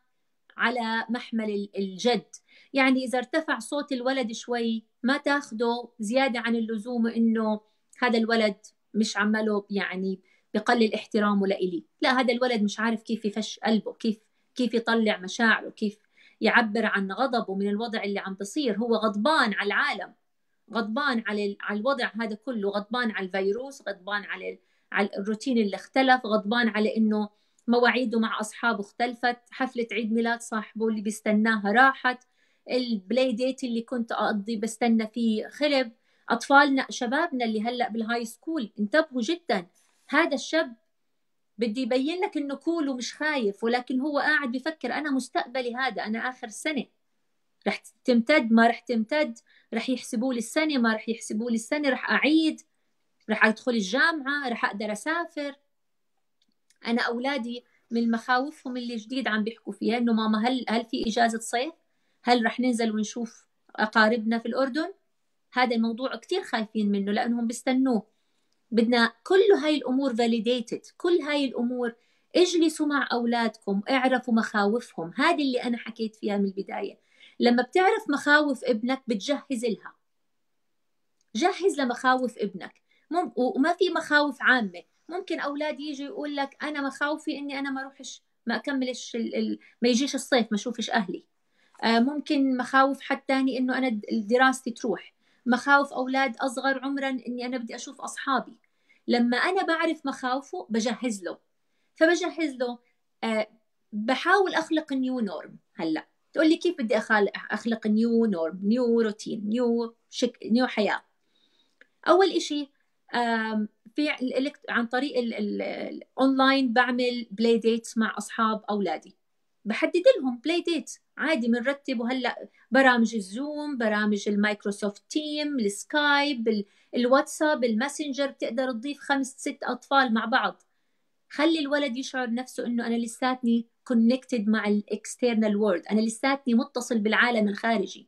على محمل الجد يعني إذا ارتفع صوت الولد شوي ما تاخده زيادة عن اللزوم إنه هذا الولد مش عمله يعني بقلل احترامه لإلي لا هذا الولد مش عارف كيف يفش قلبه كيف كيف يطلع مشاعره كيف يعبر عن غضبه من الوضع اللي عم بصير هو غضبان على العالم غضبان على على الوضع هذا كله غضبان على الفيروس غضبان على على الروتين اللي اختلف غضبان على انه مواعيده مع اصحابه اختلفت حفله عيد ميلاد صاحبه اللي بيستناها راحت البلاي ديت اللي كنت اقضي بستنى فيه خرب اطفالنا شبابنا اللي هلا بالهاي سكول انتبهوا جدا هذا الشاب بدي يبين لك انه كول ومش خايف ولكن هو قاعد بفكر انا مستقبلي هذا انا اخر سنه رح تمتد ما رح تمتد رح يحسبوا لي السنه ما رح يحسبوا لي السنه رح اعيد رح ادخل الجامعه رح اقدر اسافر انا اولادي من مخاوفهم اللي جديد عم بيحكوا فيها انه ماما هل هل في اجازه صيف هل رح ننزل ونشوف اقاربنا في الاردن هذا الموضوع كثير خايفين منه لانهم بيستنوه بدنا كل هاي الامور فاليديتد كل هاي الامور اجلسوا مع اولادكم اعرفوا مخاوفهم هذه اللي انا حكيت فيها من البدايه لما بتعرف مخاوف ابنك بتجهز لها جهز لمخاوف ابنك مم... وما في مخاوف عامه ممكن اولاد يجي يقول لك انا مخاوفي اني انا ما اروحش ما اكملش ال... ال... ما يجيش الصيف ما اشوفش اهلي آه ممكن مخاوف حد اني انه انا دراستي تروح مخاوف اولاد اصغر عمرا اني انا بدي اشوف اصحابي لما انا بعرف مخاوفه بجهز له فبجهز له آه، بحاول اخلق نيو نورم هلا تقول لي كيف بدي اخلق اخلق نيو نورم نيو روتين نيو شك نيو حياه اول إشي في عن طريق الاونلاين بعمل بلاي ديتس مع اصحاب اولادي بحدد لهم بلاي ديت عادي بنرتب وهلا برامج الزوم برامج المايكروسوفت تيم السكايب الواتساب الماسنجر بتقدر تضيف خمس ست اطفال مع بعض خلي الولد يشعر نفسه انه انا لساتني كونكتد مع الاكسترنال وورد انا لساتني متصل بالعالم الخارجي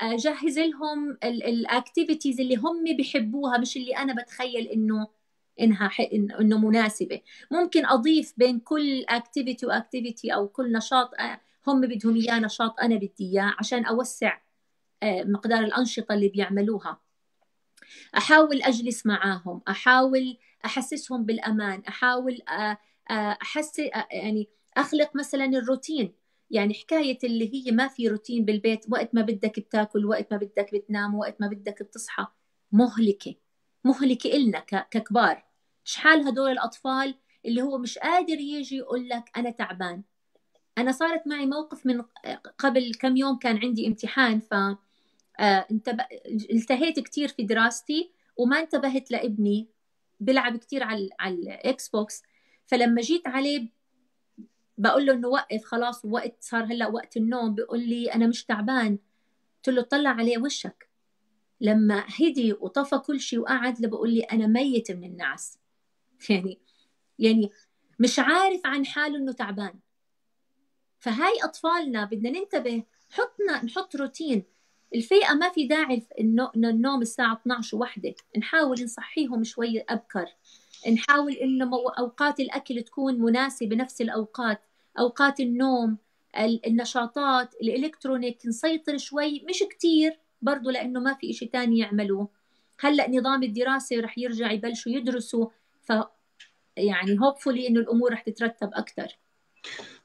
اجهز آه، آه، لهم الاكتيفيتيز اللي هم بيحبوها مش اللي انا بتخيل انه انها انه مناسبه ممكن اضيف بين كل اكتيفيتي واكتيفيتي او كل نشاط آه، هم بدهم اياه نشاط انا بدي اياه عشان اوسع آه، مقدار الانشطه اللي بيعملوها احاول اجلس معاهم احاول احسسهم بالامان احاول آه، احس يعني اخلق مثلا الروتين يعني حكاية اللي هي ما في روتين بالبيت وقت ما بدك بتاكل وقت ما بدك بتنام وقت ما بدك بتصحى مهلكة مهلكة إلنا ككبار شحال هدول الأطفال اللي هو مش قادر يجي يقول لك أنا تعبان أنا صارت معي موقف من قبل كم يوم كان عندي امتحان ف آه، التهيت كتير في دراستي وما انتبهت لابني بلعب كتير على على الاكس بوكس فلما جيت عليه بقول له انه وقف خلاص وقت صار هلا وقت النوم بيقول لي انا مش تعبان قلت له طلع عليه وشك لما هدي وطفى كل شيء وقعد بقول لي انا ميت من النعس يعني يعني مش عارف عن حاله انه تعبان فهاي اطفالنا بدنا ننتبه حطنا نحط روتين الفئة ما في داعي انه النوم الساعة 12 وحدة نحاول نصحيهم شوي أبكر نحاول انه أوقات الأكل تكون مناسبة نفس الأوقات أوقات النوم النشاطات الإلكترونيك نسيطر شوي مش كتير برضو لأنه ما في إشي تاني يعملوه هلأ نظام الدراسة رح يرجع يبلشوا يدرسوا ف يعني هوبفولي انه الامور رح تترتب اكثر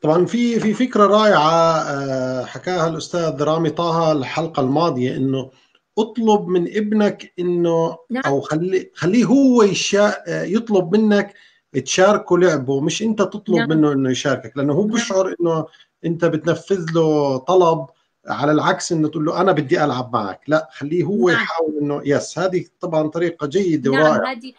طبعا في في فكره رائعه آه، حكاها الاستاذ رامي طه الحلقه الماضيه انه اطلب من ابنك انه نعم. او خلي خليه هو يشا يطلب منك تشاركه لعبه مش انت تطلب نعم. منه انه يشاركك لانه هو نعم. بيشعر انه انت بتنفذ له طلب على العكس انه تقول له انا بدي العب معك لا خليه هو نعم. يحاول انه يس هذه طبعا طريقه جيده نعم ورائعه هذه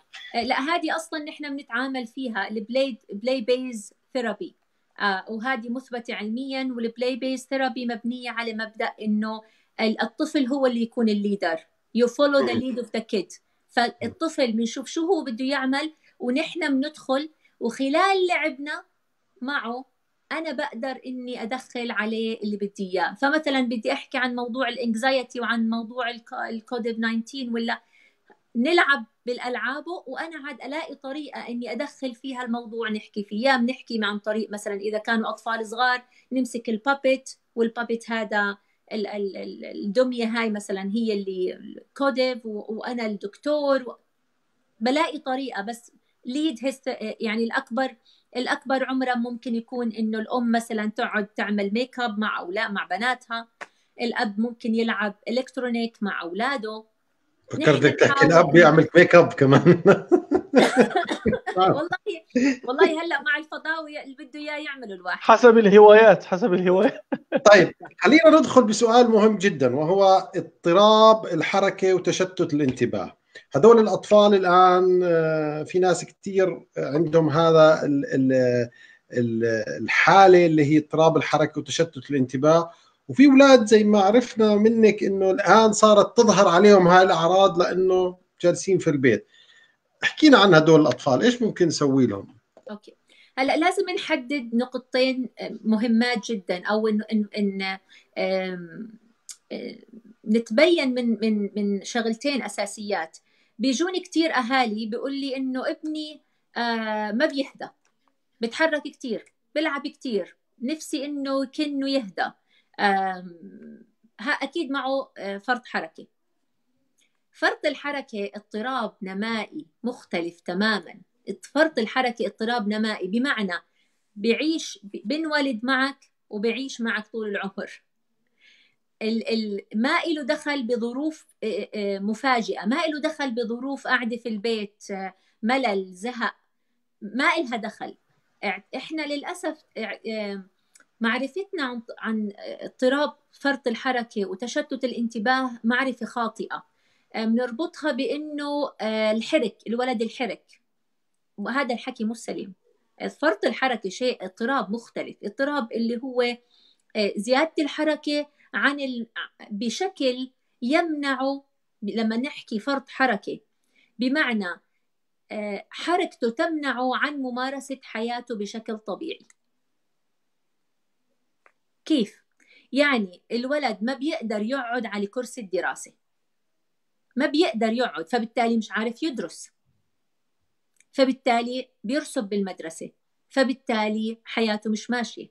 لا هذه اصلا نحن بنتعامل فيها البلاي بلاي بيز ثيرابي آه وهذه مثبته علميا والبلاي بيز ثيرابي مبنيه على مبدا انه الطفل هو اللي يكون الليدر يو فولو ذا ليد اوف ذا كيد فالطفل بنشوف شو هو بده يعمل ونحن بندخل وخلال لعبنا معه انا بقدر اني ادخل عليه اللي بدي اياه فمثلا بدي احكي عن موضوع الانكزايتي وعن موضوع الكود 19 ولا نلعب بالالعاب وانا عاد الاقي طريقه اني ادخل فيها الموضوع نحكي فيه بنحكي عن طريق مثلا اذا كانوا اطفال صغار نمسك البابت والبابت هذا الدميه هاي مثلا هي اللي كودف وانا الدكتور بلاقي طريقه بس ليد يعني الاكبر الاكبر عمرا ممكن يكون انه الام مثلا تقعد تعمل ميك اب مع اولاد مع بناتها الاب ممكن يلعب الكترونيك مع اولاده فكرت بدك تحكي الاب يعمل ميك اب كمان [LAUGHS] والله والله هلا مع الفضاوي اللي بده اياه يعمله الواحد حسب الهوايات حسب الهوايات [LAUGHS] طيب خلينا ندخل بسؤال مهم جدا وهو اضطراب الحركه وتشتت الانتباه هذول الاطفال الان آه، في ناس كثير آه، عندهم هذا الحاله اللي هي اضطراب الحركه وتشتت الانتباه وفي اولاد زي ما عرفنا منك انه الان صارت تظهر عليهم هاي الاعراض لانه جالسين في البيت احكينا عن هدول الاطفال ايش ممكن نسوي لهم اوكي هلا لازم نحدد نقطتين آه، مهمات جدا او ان ان, إن نتبين من من من شغلتين اساسيات بيجوني كثير اهالي بيقول لي انه ابني آه، ما بيهدى بتحرك كثير بلعب كثير نفسي انه كنه يهدى ها اكيد معه آه، فرط حركه فرط الحركه اضطراب نمائي مختلف تماما فرط الحركه اضطراب نمائي بمعنى بيعيش بنولد معك وبيعيش معك طول العمر ما له دخل بظروف مفاجئه ما له دخل بظروف قاعده في البيت ملل زهق ما إلها دخل احنا للاسف آمم، معرفتنا عن اضطراب فرط الحركه وتشتت الانتباه معرفه خاطئه بنربطها آمم، بانه الحرك الولد الحرك وهذا الحكي مش سليم فرط الحركه شيء اضطراب مختلف اضطراب اللي هو زياده الحركه عن ال... بشكل يمنع لما نحكي فرط حركه بمعنى آه، حركته تمنعه عن ممارسه حياته بشكل طبيعي كيف يعني الولد ما بيقدر يقعد على كرسي الدراسه ما بيقدر يقعد فبالتالي مش عارف يدرس فبالتالي بيرسب بالمدرسه فبالتالي حياته مش ماشيه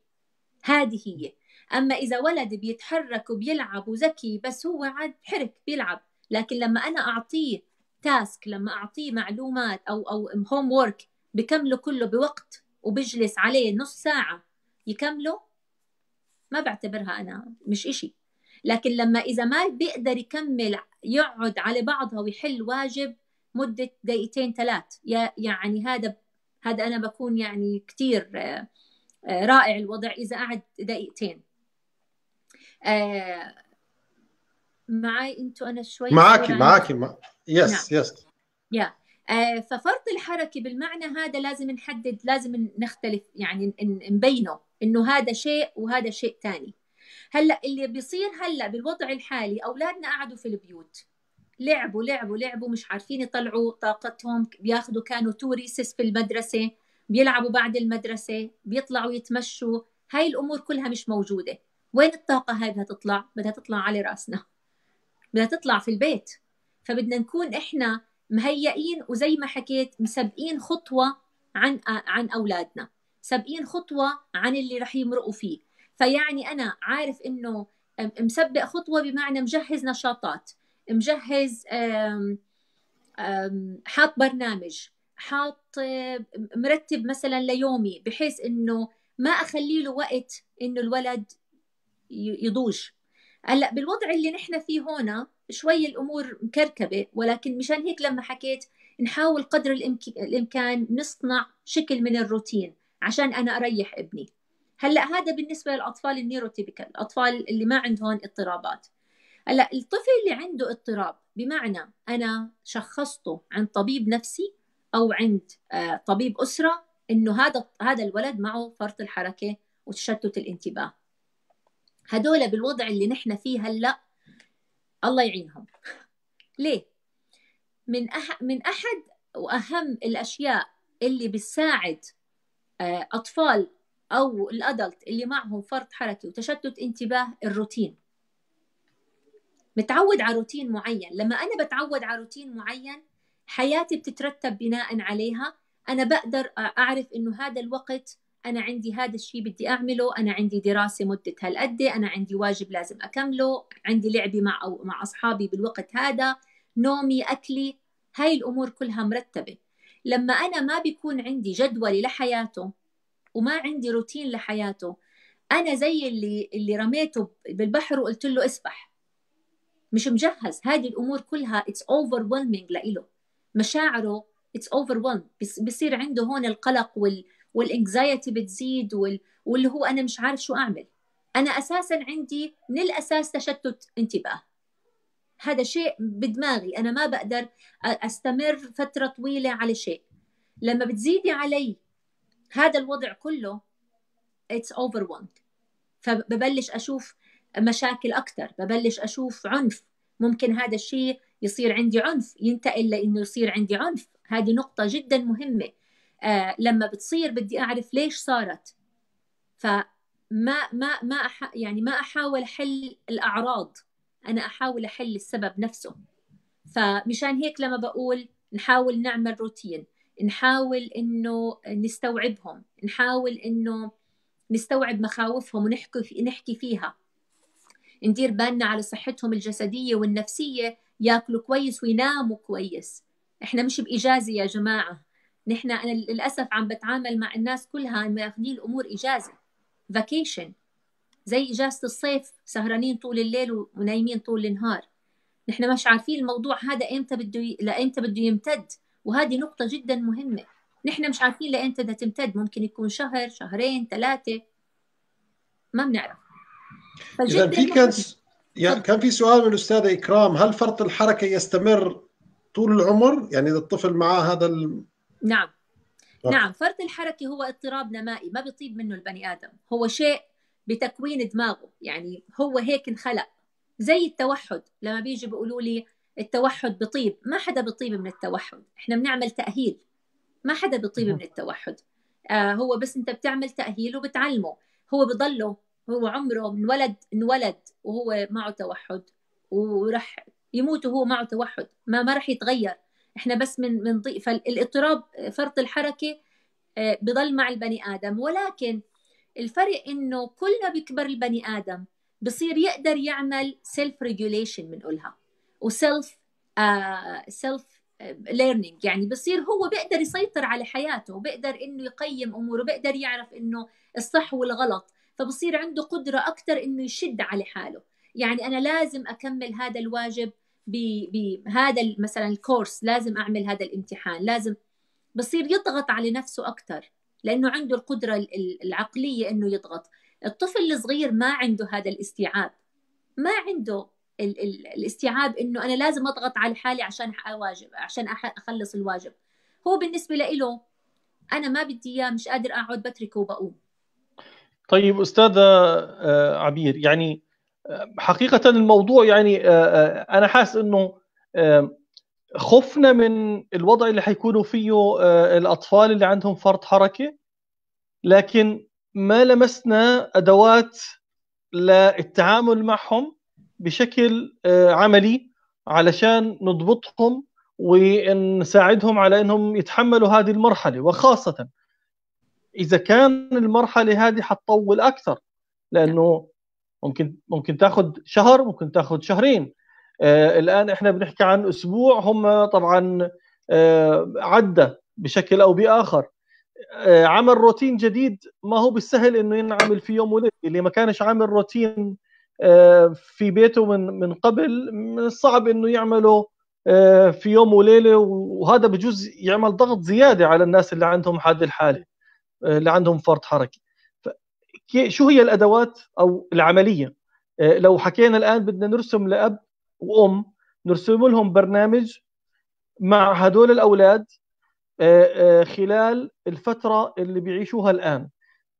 هذه هي اما اذا ولد بيتحرك وبيلعب وذكي بس هو عاد حرك بيلعب لكن لما انا اعطيه تاسك لما اعطيه معلومات او او هوم وورك بكمله كله بوقت وبجلس عليه نص ساعه يكمله ما بعتبرها انا مش إشي لكن لما اذا ما بيقدر يكمل يقعد على بعضها ويحل واجب مده دقيقتين ثلاث يعني هذا هذا انا بكون يعني كثير آه، آه، رائع الوضع اذا قعد دقيقتين آه، معاي معي انتوا انا شوي معاكي معاكي مع... يس نعم. يس يا آه ففرط الحركه بالمعنى هذا لازم نحدد لازم نختلف يعني نبينه انه هذا شيء وهذا شيء ثاني هلا اللي بيصير هلا بالوضع الحالي اولادنا قعدوا في البيوت لعبوا لعبوا لعبوا مش عارفين يطلعوا طاقتهم بياخذوا كانوا تو ريسس في المدرسه بيلعبوا بعد المدرسه بيطلعوا يتمشوا هاي الامور كلها مش موجوده وين الطاقة هاي بدها تطلع؟ بدها تطلع على راسنا بدها تطلع في البيت فبدنا نكون احنا مهيئين وزي ما حكيت مسبقين خطوة عن عن اولادنا سابقين خطوة عن اللي رح يمرقوا فيه فيعني انا عارف انه مسبق خطوة بمعنى مجهز نشاطات مجهز حاط برنامج حاط مرتب مثلا ليومي بحيث انه ما اخلي له وقت انه الولد يضوج هلا بالوضع اللي نحن فيه هون شوي الامور مكركبه ولكن مشان هيك لما حكيت نحاول قدر الامكان نصنع شكل من الروتين عشان انا اريح ابني هلا هذا بالنسبه للاطفال النيروتيبيكال الاطفال اللي ما عندهم اضطرابات هلا الطفل اللي عنده اضطراب بمعنى انا شخصته عند طبيب نفسي او عند آه، طبيب اسره انه هذا هذا الولد معه فرط الحركه وتشتت الانتباه هدول بالوضع اللي نحن فيه هلا الله يعينهم [LAUGHS] ليه من أح من احد واهم الاشياء اللي بتساعد آه، اطفال او الادلت اللي معهم فرط حركي وتشتت انتباه الروتين متعود على روتين معين لما انا بتعود على روتين معين حياتي بتترتب بناء عليها انا بقدر اعرف انه هذا الوقت انا عندي هذا الشيء بدي اعمله انا عندي دراسه مده هالقد انا عندي واجب لازم اكمله عندي لعبي مع أو مع اصحابي بالوقت هذا نومي اكلي هاي الامور كلها مرتبه لما انا ما بيكون عندي جدولي لحياته وما عندي روتين لحياته انا زي اللي اللي رميته بالبحر وقلت له اسبح مش مجهز هذه الامور كلها اتس اوفر لإله مشاعره اتس اوفر بصير عنده هون القلق وال والانكزايتي بتزيد وال... واللي هو انا مش عارف شو اعمل انا اساسا عندي من الاساس تشتت انتباه هذا شيء بدماغي انا ما بقدر استمر فتره طويله على شيء لما بتزيدي علي هذا الوضع كله اتس اوفر فببلش اشوف مشاكل اكثر ببلش اشوف عنف ممكن هذا الشيء يصير عندي عنف ينتقل لانه يصير عندي عنف هذه نقطه جدا مهمه آه لما بتصير بدي اعرف ليش صارت فما ما ما أح يعني ما احاول احل الاعراض انا احاول احل السبب نفسه فمشان هيك لما بقول نحاول نعمل روتين نحاول انه نستوعبهم نحاول انه نستوعب مخاوفهم ونحكي في نحكي فيها ندير بالنا على صحتهم الجسديه والنفسيه ياكلوا كويس ويناموا كويس احنا مش باجازه يا جماعه نحن انا للاسف عم بتعامل مع الناس كلها ماخذين الامور اجازه فاكيشن زي اجازه الصيف سهرانين طول الليل ونايمين طول النهار نحن مش عارفين الموضوع هذا امتى بده ي... لامتى بده يمتد وهذه نقطه جدا مهمه نحن مش عارفين لامتى بدها تمتد ممكن يكون شهر شهرين ثلاثه ما بنعرف اذا في كان كان في سؤال من الاستاذه اكرام هل فرط الحركه يستمر طول العمر يعني اذا الطفل معاه هذا ال... نعم نعم فرط الحركة هو اضطراب نمائي ما بيطيب منه البني آدم هو شيء بتكوين دماغه يعني هو هيك انخلق زي التوحد لما بيجي بيقولوا لي التوحد بطيب ما حدا بطيب من التوحد احنا بنعمل تأهيل ما حدا بطيب من التوحد آه هو بس انت بتعمل تأهيل وبتعلمه هو بضله هو عمره انولد انولد وهو معه توحد وراح يموت وهو معه توحد ما ما راح يتغير احنا بس من من ضيق فالاضطراب فرط الحركه آه، بضل مع البني ادم ولكن الفرق انه كل ما بيكبر البني ادم بصير يقدر يعمل سيلف ريجوليشن بنقولها وسيلف سيلف ليرنينج يعني بصير هو بيقدر يسيطر على حياته وبيقدر انه يقيم اموره بيقدر يعرف انه الصح والغلط فبصير عنده قدره اكثر انه يشد على حاله يعني انا لازم اكمل هذا الواجب بهذا مثلا الكورس لازم اعمل هذا الامتحان لازم بصير يضغط على نفسه اكثر لانه عنده القدره العقليه انه يضغط الطفل الصغير ما عنده هذا الاستيعاب ما عنده ال- ال- الاستيعاب انه انا لازم اضغط على حالي عشان اواجب عشان اخلص الواجب هو بالنسبه له انا ما بدي اياه مش قادر اقعد بتركه وبقوم طيب استاذه آه، عبير يعني حقيقة الموضوع يعني آه، آه، أنا حاسس أنه آه، خفنا من الوضع اللي حيكونوا فيه الأطفال اللي عندهم فرط حركة لكن ما لمسنا أدوات للتعامل معهم بشكل عملي علشان نضبطهم ونساعدهم على أنهم يتحملوا هذه المرحلة وخاصة إذا كان المرحلة هذه حتطول أكثر لأنه ممكن ممكن تاخذ شهر ممكن تاخذ شهرين آه، الان احنا بنحكي عن اسبوع هم طبعا آه، عدى بشكل او باخر آه، عمل روتين جديد ما هو بالسهل انه ينعمل في يوم وليله اللي ما كانش عامل روتين في بيته من من قبل من الصعب انه يعمله في يوم وليله وهذا بجوز يعمل ضغط زياده على الناس اللي عندهم حاد الحاله اللي عندهم فرط حركي شو هي الادوات او العمليه آه، لو حكينا الان بدنا نرسم لاب وام نرسم لهم برنامج مع هدول الاولاد آه، آه، خلال الفتره اللي بيعيشوها الان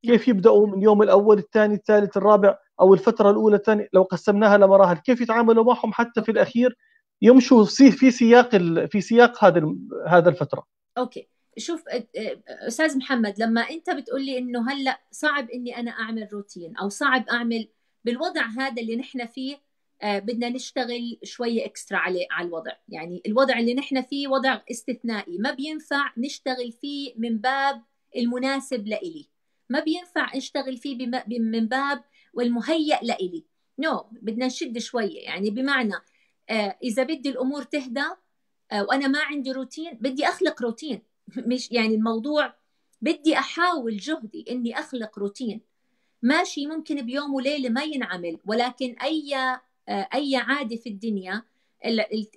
كيف يبداوا من يوم الاول الثاني الثالث الرابع او الفتره الاولى الثانيه لو قسمناها لمراحل كيف يتعاملوا معهم حتى في الاخير يمشوا في سياق في سياق هذا هذا الفتره اوكي شوف استاذ محمد لما انت بتقول لي انه هلا صعب اني انا اعمل روتين او صعب اعمل بالوضع هذا اللي نحن فيه بدنا نشتغل شوية اكسترا على على الوضع يعني الوضع اللي نحن فيه وضع استثنائي ما بينفع نشتغل فيه من باب المناسب لإلي ما بينفع نشتغل فيه من باب والمهيأ لإلي نو no, بدنا نشد شوية يعني بمعنى إذا بدي الأمور تهدى وأنا ما عندي روتين بدي أخلق روتين مش يعني الموضوع بدي احاول جهدي اني اخلق روتين ماشي ممكن بيوم وليله ما ينعمل ولكن اي اي عاده في الدنيا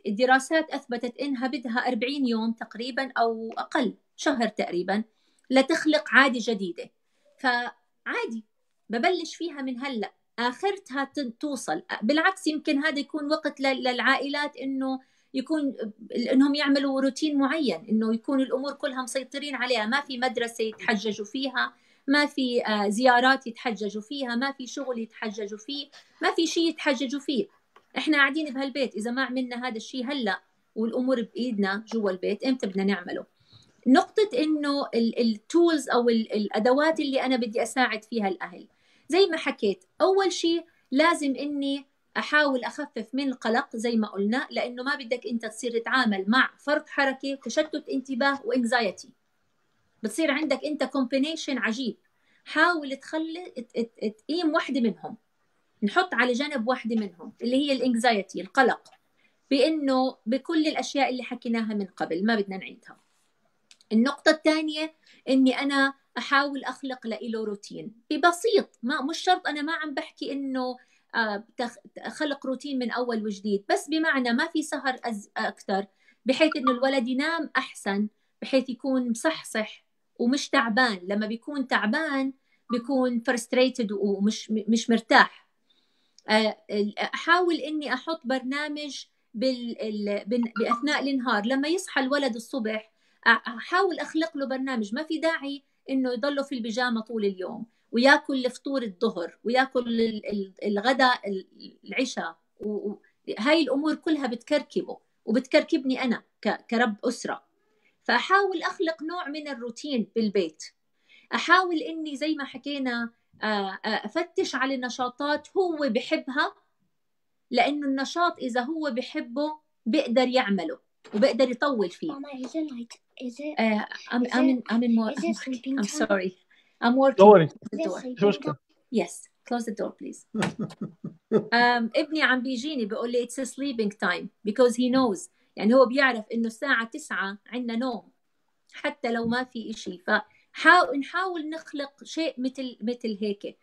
الدراسات اثبتت انها بدها 40 يوم تقريبا او اقل شهر تقريبا لتخلق عاده جديده فعادي ببلش فيها من هلا اخرتها توصل بالعكس يمكن هذا يكون وقت للعائلات انه يكون انهم يعملوا روتين معين انه يكون الامور كلها مسيطرين عليها ما في مدرسه يتحججوا فيها ما في آه، زيارات يتحججوا فيها ما في شغل يتحججوا فيه ما في شيء يتحججوا فيه احنا قاعدين بهالبيت اذا ما عملنا هذا الشيء هلا والامور بايدنا جوا البيت امتى بدنا نعمله نقطة انه التولز او الادوات اللي انا بدي اساعد فيها الاهل زي ما حكيت اول شيء لازم اني احاول اخفف من القلق زي ما قلنا لانه ما بدك انت تصير تتعامل مع فرط حركه تشتت انتباه وانزايتي بتصير عندك انت كومبينيشن عجيب حاول تخلي تقيم وحده منهم نحط على جنب وحده منهم اللي هي الانكزايتي القلق بانه بكل الاشياء اللي حكيناها من قبل ما بدنا نعيدها النقطة الثانية اني انا احاول اخلق له روتين ببسيط ما مش شرط انا ما عم بحكي انه آه، خلق روتين من اول وجديد بس بمعنى ما في سهر اكثر بحيث انه الولد ينام احسن بحيث يكون مصحصح ومش تعبان لما بيكون تعبان بيكون فرستريتد ومش مش مرتاح آه، احاول اني احط برنامج بال... باثناء النهار لما يصحى الولد الصبح احاول اخلق له برنامج ما في داعي انه يضله في البيجامه طول اليوم وياكل فطور الظهر وياكل الغداء العشاء هاي الامور كلها بتكركبه وبتكركبني انا كرب اسره فاحاول اخلق نوع من الروتين بالبيت احاول اني زي ما حكينا افتش على النشاطات هو بحبها لانه النشاط اذا هو بحبه بيقدر يعمله وبيقدر يطول فيه Mama, اذا it اذا is it, uh, I'm, I'm working دوري مش مشكلة yes close the door please [LAUGHS] um, ابني عم بيجيني بيقول لي it's a sleeping time because he knows يعني هو بيعرف انه الساعة تسعة عندنا نوم حتى لو ما في إشي فحاول نحاول نخلق شيء مثل مثل هيك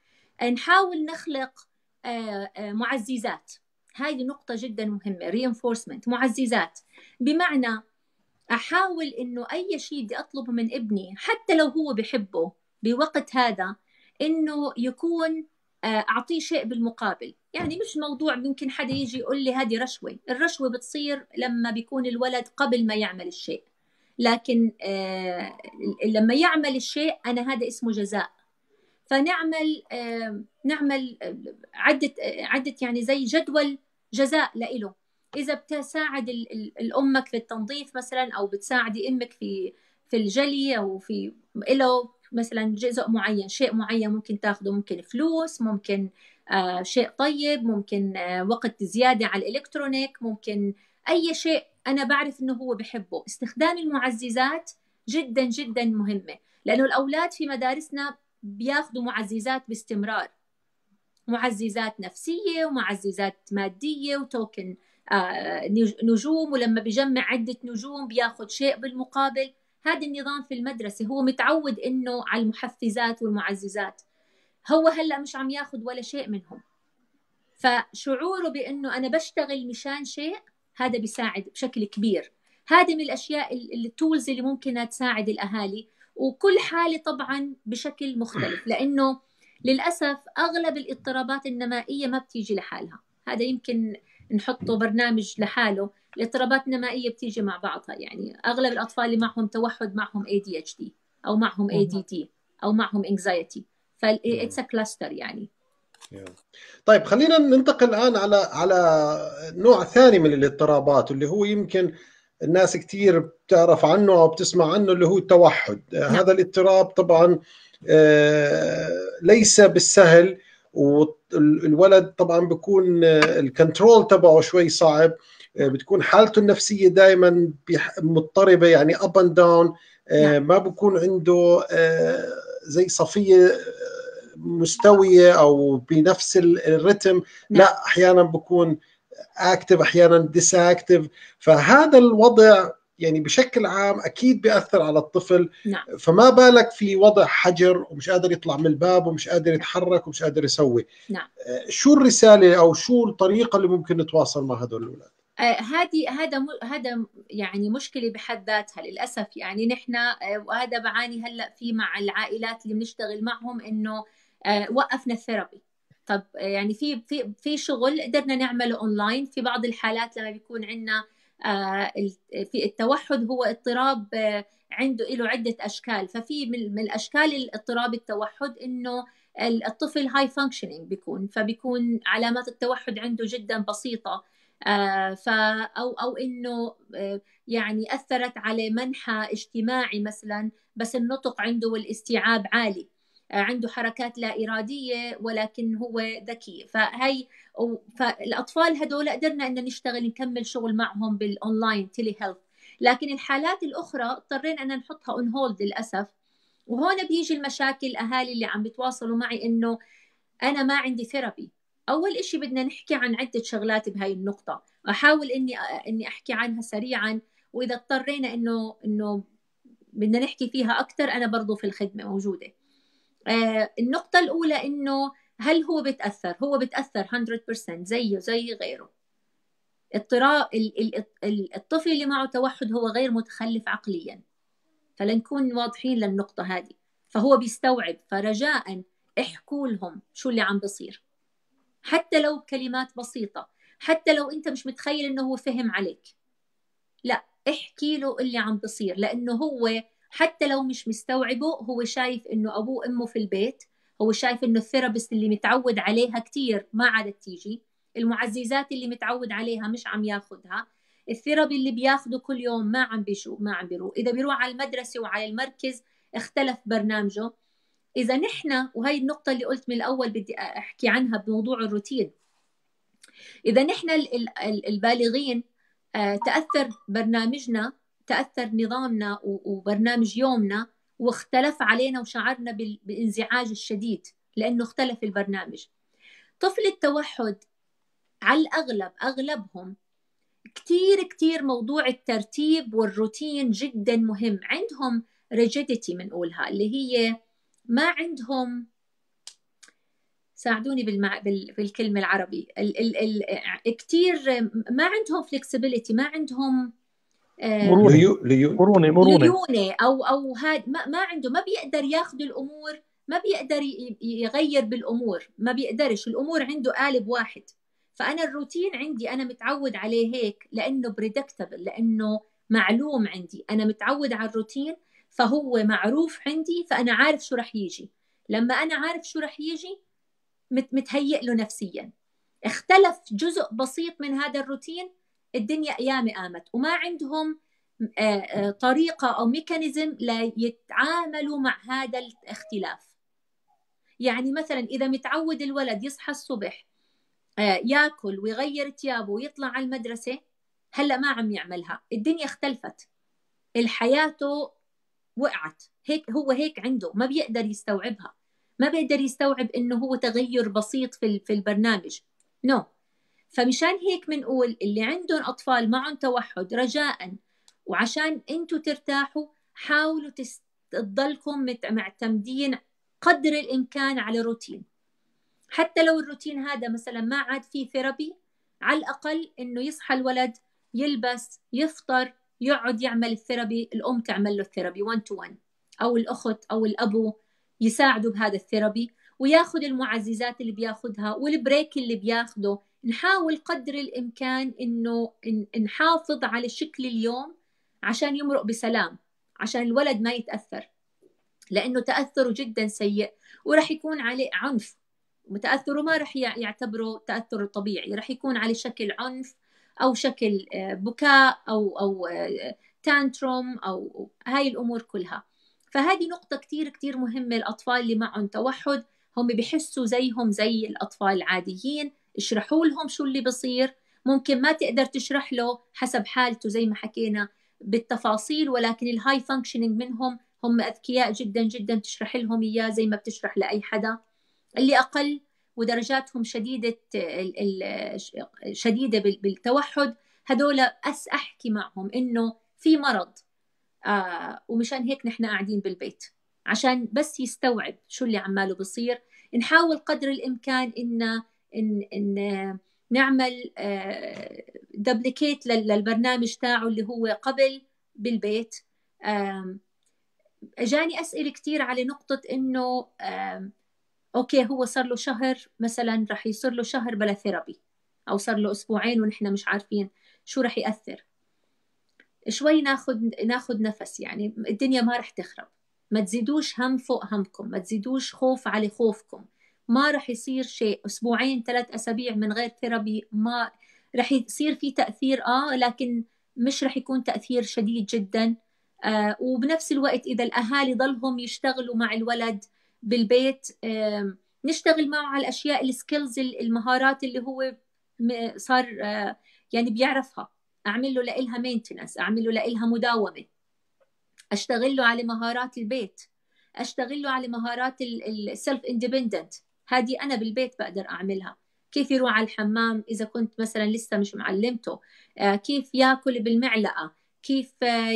نحاول نخلق آه، آه، معززات هذه نقطة جدا مهمة reinforcement معززات بمعنى أحاول إنه أي شيء بدي أطلبه من ابني حتى لو هو بحبه بوقت هذا انه يكون آه، اعطيه شيء بالمقابل يعني مش موضوع ممكن حدا يجي يقول لي هذه رشوه الرشوه بتصير لما بيكون الولد قبل ما يعمل الشيء لكن آه، لما يعمل الشيء انا هذا اسمه جزاء فنعمل آه، نعمل عده عده يعني زي جدول جزاء لإله اذا بتساعد امك في التنظيف مثلا او بتساعدي امك في في الجلي او في له مثلا جزء معين شيء معين ممكن تاخده ممكن فلوس ممكن آه شيء طيب ممكن آه وقت زيادة على الإلكترونيك ممكن أي شيء أنا بعرف إنه هو بحبه استخدام المعززات جدا جدا مهمة لأنه الأولاد في مدارسنا بياخذوا معززات باستمرار معززات نفسية ومعززات مادية وتوكن آه نجوم ولما بيجمع عدة نجوم بياخذ شيء بالمقابل هذا النظام في المدرسة هو متعود إنه على المحفزات والمعززات هو هلأ مش عم ياخد ولا شيء منهم فشعوره بإنه أنا بشتغل مشان شيء هذا بيساعد بشكل كبير هذه من الأشياء التولز اللي ممكن تساعد الأهالي وكل حالة طبعا بشكل مختلف لأنه للأسف أغلب الاضطرابات النمائية ما بتيجي لحالها هذا يمكن نحطه برنامج لحاله الاضطرابات النمائيه بتيجي مع بعضها يعني اغلب الاطفال اللي معهم توحد معهم اي دي اتش دي او معهم اي دي دي او معهم انكزايتي اتس كلاستر يعني طيب خلينا ننتقل الان على على نوع ثاني من الاضطرابات اللي هو يمكن الناس كثير بتعرف عنه او بتسمع عنه اللي هو التوحد نعم. هذا الاضطراب طبعا آه، ليس بالسهل والولد طبعا بيكون آه، الكنترول تبعه شوي صعب آه، بتكون حالته النفسيه دائما مضطربه يعني اب اند داون ما بكون عنده آه، زي صفيه مستويه او بنفس الرتم نعم. لا احيانا بكون اكتف احيانا ديس اكتف فهذا الوضع يعني بشكل عام اكيد بياثر على الطفل نعم. فما بالك في وضع حجر ومش قادر يطلع من الباب ومش قادر نعم. يتحرك ومش قادر يسوي نعم. آه، شو الرساله او شو الطريقه اللي ممكن نتواصل مع هدول الاولاد آه، هذه هذا هذا يعني مشكله بحد ذاتها للاسف يعني نحن آه، وهذا بعاني هلا فيه مع العائلات اللي بنشتغل معهم انه وقفنا الثيرابي طب يعني في في في شغل قدرنا نعمله اونلاين في بعض الحالات لما بيكون عندنا آه، في التوحد هو اضطراب آه، عنده له عدة أشكال ففي من الأشكال الاضطراب التوحد إنه الطفل هاي فانكشنينج بيكون فبيكون علامات التوحد عنده جدا بسيطة آه، ف أو أو إنه يعني أثرت على منحى اجتماعي مثلا بس النطق عنده والاستيعاب عالي آه، عنده حركات لا إرادية ولكن هو ذكي فهي فالأطفال هدول قدرنا أن نشتغل نكمل شغل معهم بالأونلاين تيلي هيلث لكن الحالات الأخرى اضطرينا أن نحطها اون هولد للأسف وهون بيجي المشاكل الأهالي اللي عم بتواصلوا معي إنه أنا ما عندي ثيرابي أول إشي بدنا نحكي عن عدة شغلات بهاي النقطة أحاول إني إني أحكي عنها سريعا وإذا اضطرينا إنه إنه بدنا نحكي فيها أكثر أنا برضو في الخدمة موجودة آه، النقطة الأولى إنه هل هو بتأثر؟ هو بتأثر 100% زيه زي غيره اضطراب الطفل اللي معه توحد هو غير متخلف عقليا فلنكون واضحين للنقطة هذه فهو بيستوعب فرجاء احكوا لهم شو اللي عم بصير حتى لو بكلمات بسيطة حتى لو أنت مش متخيل إنه هو فهم عليك لا احكي له اللي عم بصير لأنه هو حتى لو مش مستوعبه هو شايف انه ابوه وامه في البيت هو شايف انه الثيرابيست اللي متعود عليها كتير ما عادت تيجي المعززات اللي متعود عليها مش عم ياخذها الثيرابي اللي بياخده كل يوم ما عم بيشو ما عم بيروح اذا بيروح على المدرسه وعلى المركز اختلف برنامجه اذا نحن وهي النقطه اللي قلت من الاول بدي احكي عنها بموضوع الروتين اذا نحن البالغين آه، تاثر برنامجنا تاثر نظامنا وبرنامج يومنا واختلف علينا وشعرنا بالانزعاج الشديد لانه اختلف البرنامج طفل التوحد على الاغلب اغلبهم كتير كتير موضوع الترتيب والروتين جدا مهم عندهم ريجيديتي بنقولها اللي هي ما عندهم ساعدوني بالمع... بال... بالكلمه العربي ال... ال... ال... كتير ما عندهم فلكسبيليتي ما عندهم آه، مرونه مرونه مرونه او او هاد ما, ما عنده ما بيقدر ياخذ الامور ما بيقدر يغير بالامور ما بيقدرش الامور عنده قالب واحد فانا الروتين عندي انا متعود عليه هيك لانه بريدكتبل لانه معلوم عندي انا متعود على الروتين فهو معروف عندي فانا عارف شو رح يجي لما انا عارف شو رح يجي مت متهيئ له نفسيا اختلف جزء بسيط من هذا الروتين الدنيا ايامي قامت وما عندهم آه، آه، طريقه او ميكانيزم ليتعاملوا مع هذا الاختلاف يعني مثلا اذا متعود الولد يصحى الصبح آه، ياكل ويغير ثيابه ويطلع على المدرسه هلا ما عم يعملها الدنيا اختلفت حياته وقعت هيك هو هيك عنده ما بيقدر يستوعبها ما بيقدر يستوعب انه هو تغير بسيط في في البرنامج نو no. فمشان هيك بنقول اللي عندهم أطفال معهم توحد رجاء وعشان أنتوا ترتاحوا حاولوا تضلكم معتمدين قدر الإمكان على روتين حتى لو الروتين هذا مثلا ما عاد فيه ثيرابي على الأقل إنه يصحى الولد يلبس يفطر يقعد يعمل الثيرابي الأم تعمل له الثيرابي 1 تو 1 أو الأخت أو الأبو يساعدوا بهذا الثيرابي وياخذ المعززات اللي بياخذها والبريك اللي بياخده نحاول قدر الامكان انه نحافظ على شكل اليوم عشان يمرق بسلام عشان الولد ما يتاثر لانه تاثره جدا سيء وراح يكون عليه عنف وتاثره ما راح يعتبره تاثر طبيعي راح يكون على شكل عنف او شكل آه، بكاء او او تانتروم آه، او هاي الامور كلها فهذه نقطة كتير كتير مهمة الأطفال اللي معهم توحد هم بحسوا زيهم زي الأطفال العاديين اشرحوا لهم شو اللي بصير ممكن ما تقدر تشرح له حسب حالته زي ما حكينا بالتفاصيل ولكن الهاي فانكشنينج منهم هم أذكياء جدا جدا تشرح لهم إياه زي ما بتشرح لأي حدا اللي أقل ودرجاتهم شديدة شديدة بالتوحد هدول أس أحكي معهم إنه في مرض آه ومشان هيك نحن قاعدين بالبيت عشان بس يستوعب شو اللي عماله بصير نحاول قدر الامكان ان ان, إن نعمل دبليكيت آه، للبرنامج تاعه اللي هو قبل بالبيت اجاني اسئله كثير على نقطه انه اوكي هو صار له شهر مثلا رح يصير له شهر بلا ثيرابي او صار له اسبوعين ونحن مش عارفين شو رح ياثر شوي ناخذ ناخذ نفس يعني الدنيا ما رح تخرب ما تزيدوش هم فوق همكم ما تزيدوش خوف على خوفكم ما رح يصير شيء أسبوعين ثلاث أسابيع من غير ثيرابي ما رح يصير في تأثير آه لكن مش رح يكون تأثير شديد جدا آه وبنفس الوقت إذا الأهالي ضلهم يشتغلوا مع الولد بالبيت آه نشتغل معه على الأشياء السكيلز المهارات اللي هو صار آه يعني بيعرفها أعمل له لإلها مينتنس أعمل له لإلها مداومة اشتغل له على مهارات البيت اشتغل له على مهارات السيلف اندبندنت هذه انا بالبيت بقدر اعملها كيف يروح على الحمام اذا كنت مثلا لسه مش معلمته آه، كيف ياكل بالمعلقه كيف آه،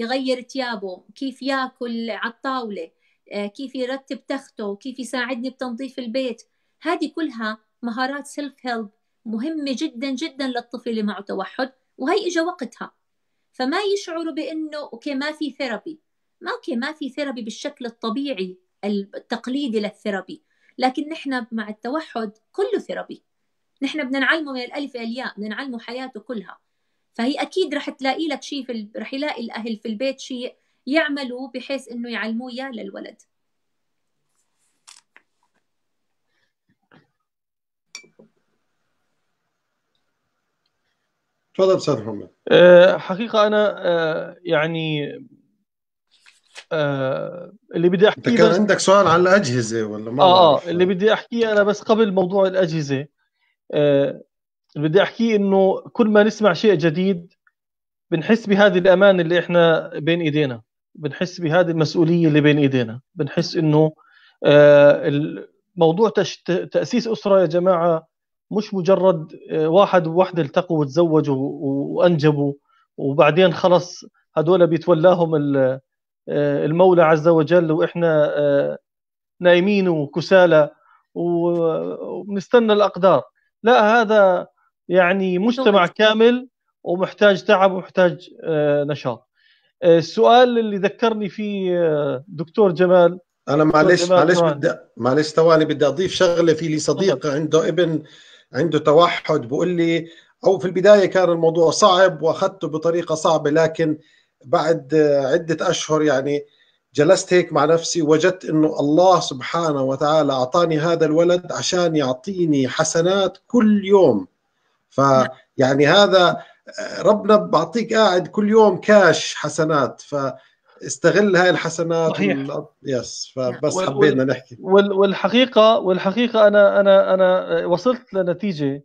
يغير ثيابه كيف ياكل على الطاوله آه، كيف يرتب تخته كيف يساعدني بتنظيف البيت هذه كلها مهارات سيلف هيلب مهمه جدا جدا للطفل اللي معه توحد وهي اجى وقتها فما يشعروا بانه اوكي ما في ثيرابي ما اوكي ما في ثيرابي بالشكل الطبيعي التقليدي للثيرابي لكن نحن مع التوحد كله ثيرابي نحن بدنا نعلمه من الالف الى الياء بدنا نعلمه حياته كلها فهي اكيد رح تلاقي لك شيء في ال... رح يلاقي الاهل في البيت شيء يعملوا بحيث انه يعلموه اياه للولد تفضل استاذ محمد آه، حقيقه انا آه، يعني آه اللي بدي احكيه كان عندك سؤال عن الاجهزه ولا ما اه, آه، اللي بدي احكيه انا بس قبل موضوع الاجهزه آه اللي بدي احكيه انه كل ما نسمع شيء جديد بنحس بهذه الامان اللي احنا بين ايدينا بنحس بهذه المسؤوليه اللي بين ايدينا بنحس انه آه موضوع تاسيس اسره يا جماعه مش مجرد آه، واحد وواحده التقوا وتزوجوا وانجبوا وبعدين خلص هذول بيتولاهم آه، المولى عز وجل واحنا آه، نايمين وكسالى وبنستنى الاقدار لا هذا يعني مجتمع كامل ومحتاج تعب ومحتاج نشاط السؤال اللي ذكرني فيه دكتور جمال انا معلش معلش بدي معلش ثواني بدي اضيف شغله في لي صديق عنده ابن عنده توحد بقول لي او في البدايه كان الموضوع صعب واخذته بطريقه صعبه لكن بعد عده اشهر يعني جلست هيك مع نفسي وجدت انه الله سبحانه وتعالى اعطاني هذا الولد عشان يعطيني حسنات كل يوم فيعني نعم. هذا ربنا بعطيك قاعد كل يوم كاش حسنات ف استغل هاي الحسنات صحيح. وال... يس فبس وال... حبينا نحكي وال... والحقيقه والحقيقه انا انا انا وصلت لنتيجه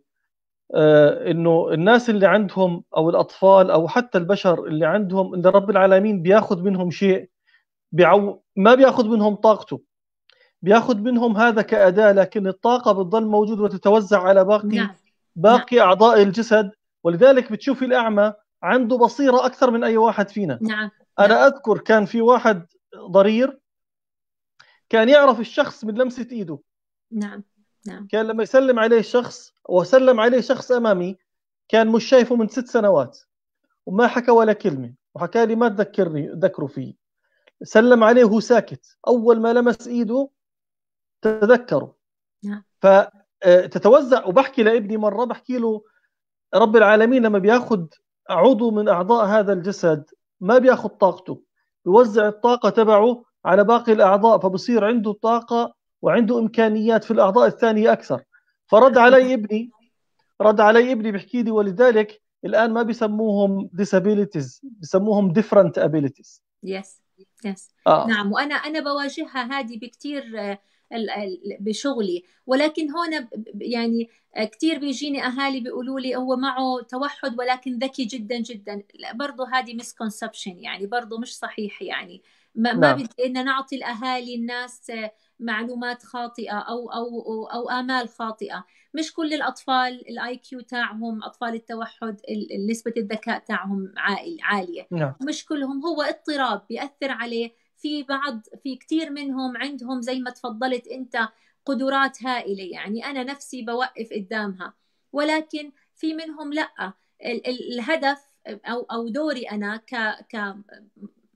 آه انه الناس اللي عندهم او الاطفال او حتى البشر اللي عندهم ان رب العالمين بياخذ منهم شيء بيعو... ما بياخذ منهم طاقته بياخذ منهم هذا كاداه لكن الطاقه بتضل موجوده وتتوزع على باقي نعم. باقي نعم. اعضاء الجسد ولذلك بتشوفي الاعمى عنده بصيره اكثر من اي واحد فينا نعم انا اذكر كان في واحد ضرير كان يعرف الشخص من لمسه ايده نعم نعم كان لما يسلم عليه شخص وسلم عليه شخص امامي كان مش شايفه من ست سنوات وما حكى ولا كلمه وحكى لي ما تذكرني ذكره فيه سلم عليه وهو ساكت اول ما لمس ايده تذكره نعم فتتوزع آه، وبحكي لابني مره بحكي له رب العالمين لما بياخذ عضو من اعضاء هذا الجسد ما بياخذ طاقته بيوزع الطاقه تبعه على باقي الاعضاء فبصير عنده طاقه وعنده امكانيات في الاعضاء الثانيه اكثر فرد علي ابني رد علي ابني بحكي لي ولذلك الان ما بيسموهم ديسابيلتيز بيسموهم ديفرنت ابيلتيز يس يس نعم وانا انا بواجهها هذه بكثير آه، بشغلي ولكن هون يعني آه، كثير بيجيني اهالي بيقولوا لي هو معه توحد ولكن ذكي جدا جدا برضه هذه مسكونسبشن يعني برضه مش صحيح يعني ما, ما نعم. بدي ان نعطي الاهالي الناس آه، معلومات خاطئه او او او, أو امال خاطئه مش كل الاطفال الاي كيو تاعهم اطفال التوحد نسبه الذكاء تاعهم عاليه نعم. مش كلهم هو اضطراب بياثر عليه في بعض في كثير منهم عندهم زي ما تفضلت انت قدرات هائله يعني انا نفسي بوقف قدامها ولكن في منهم لا الهدف او او دوري انا ك ك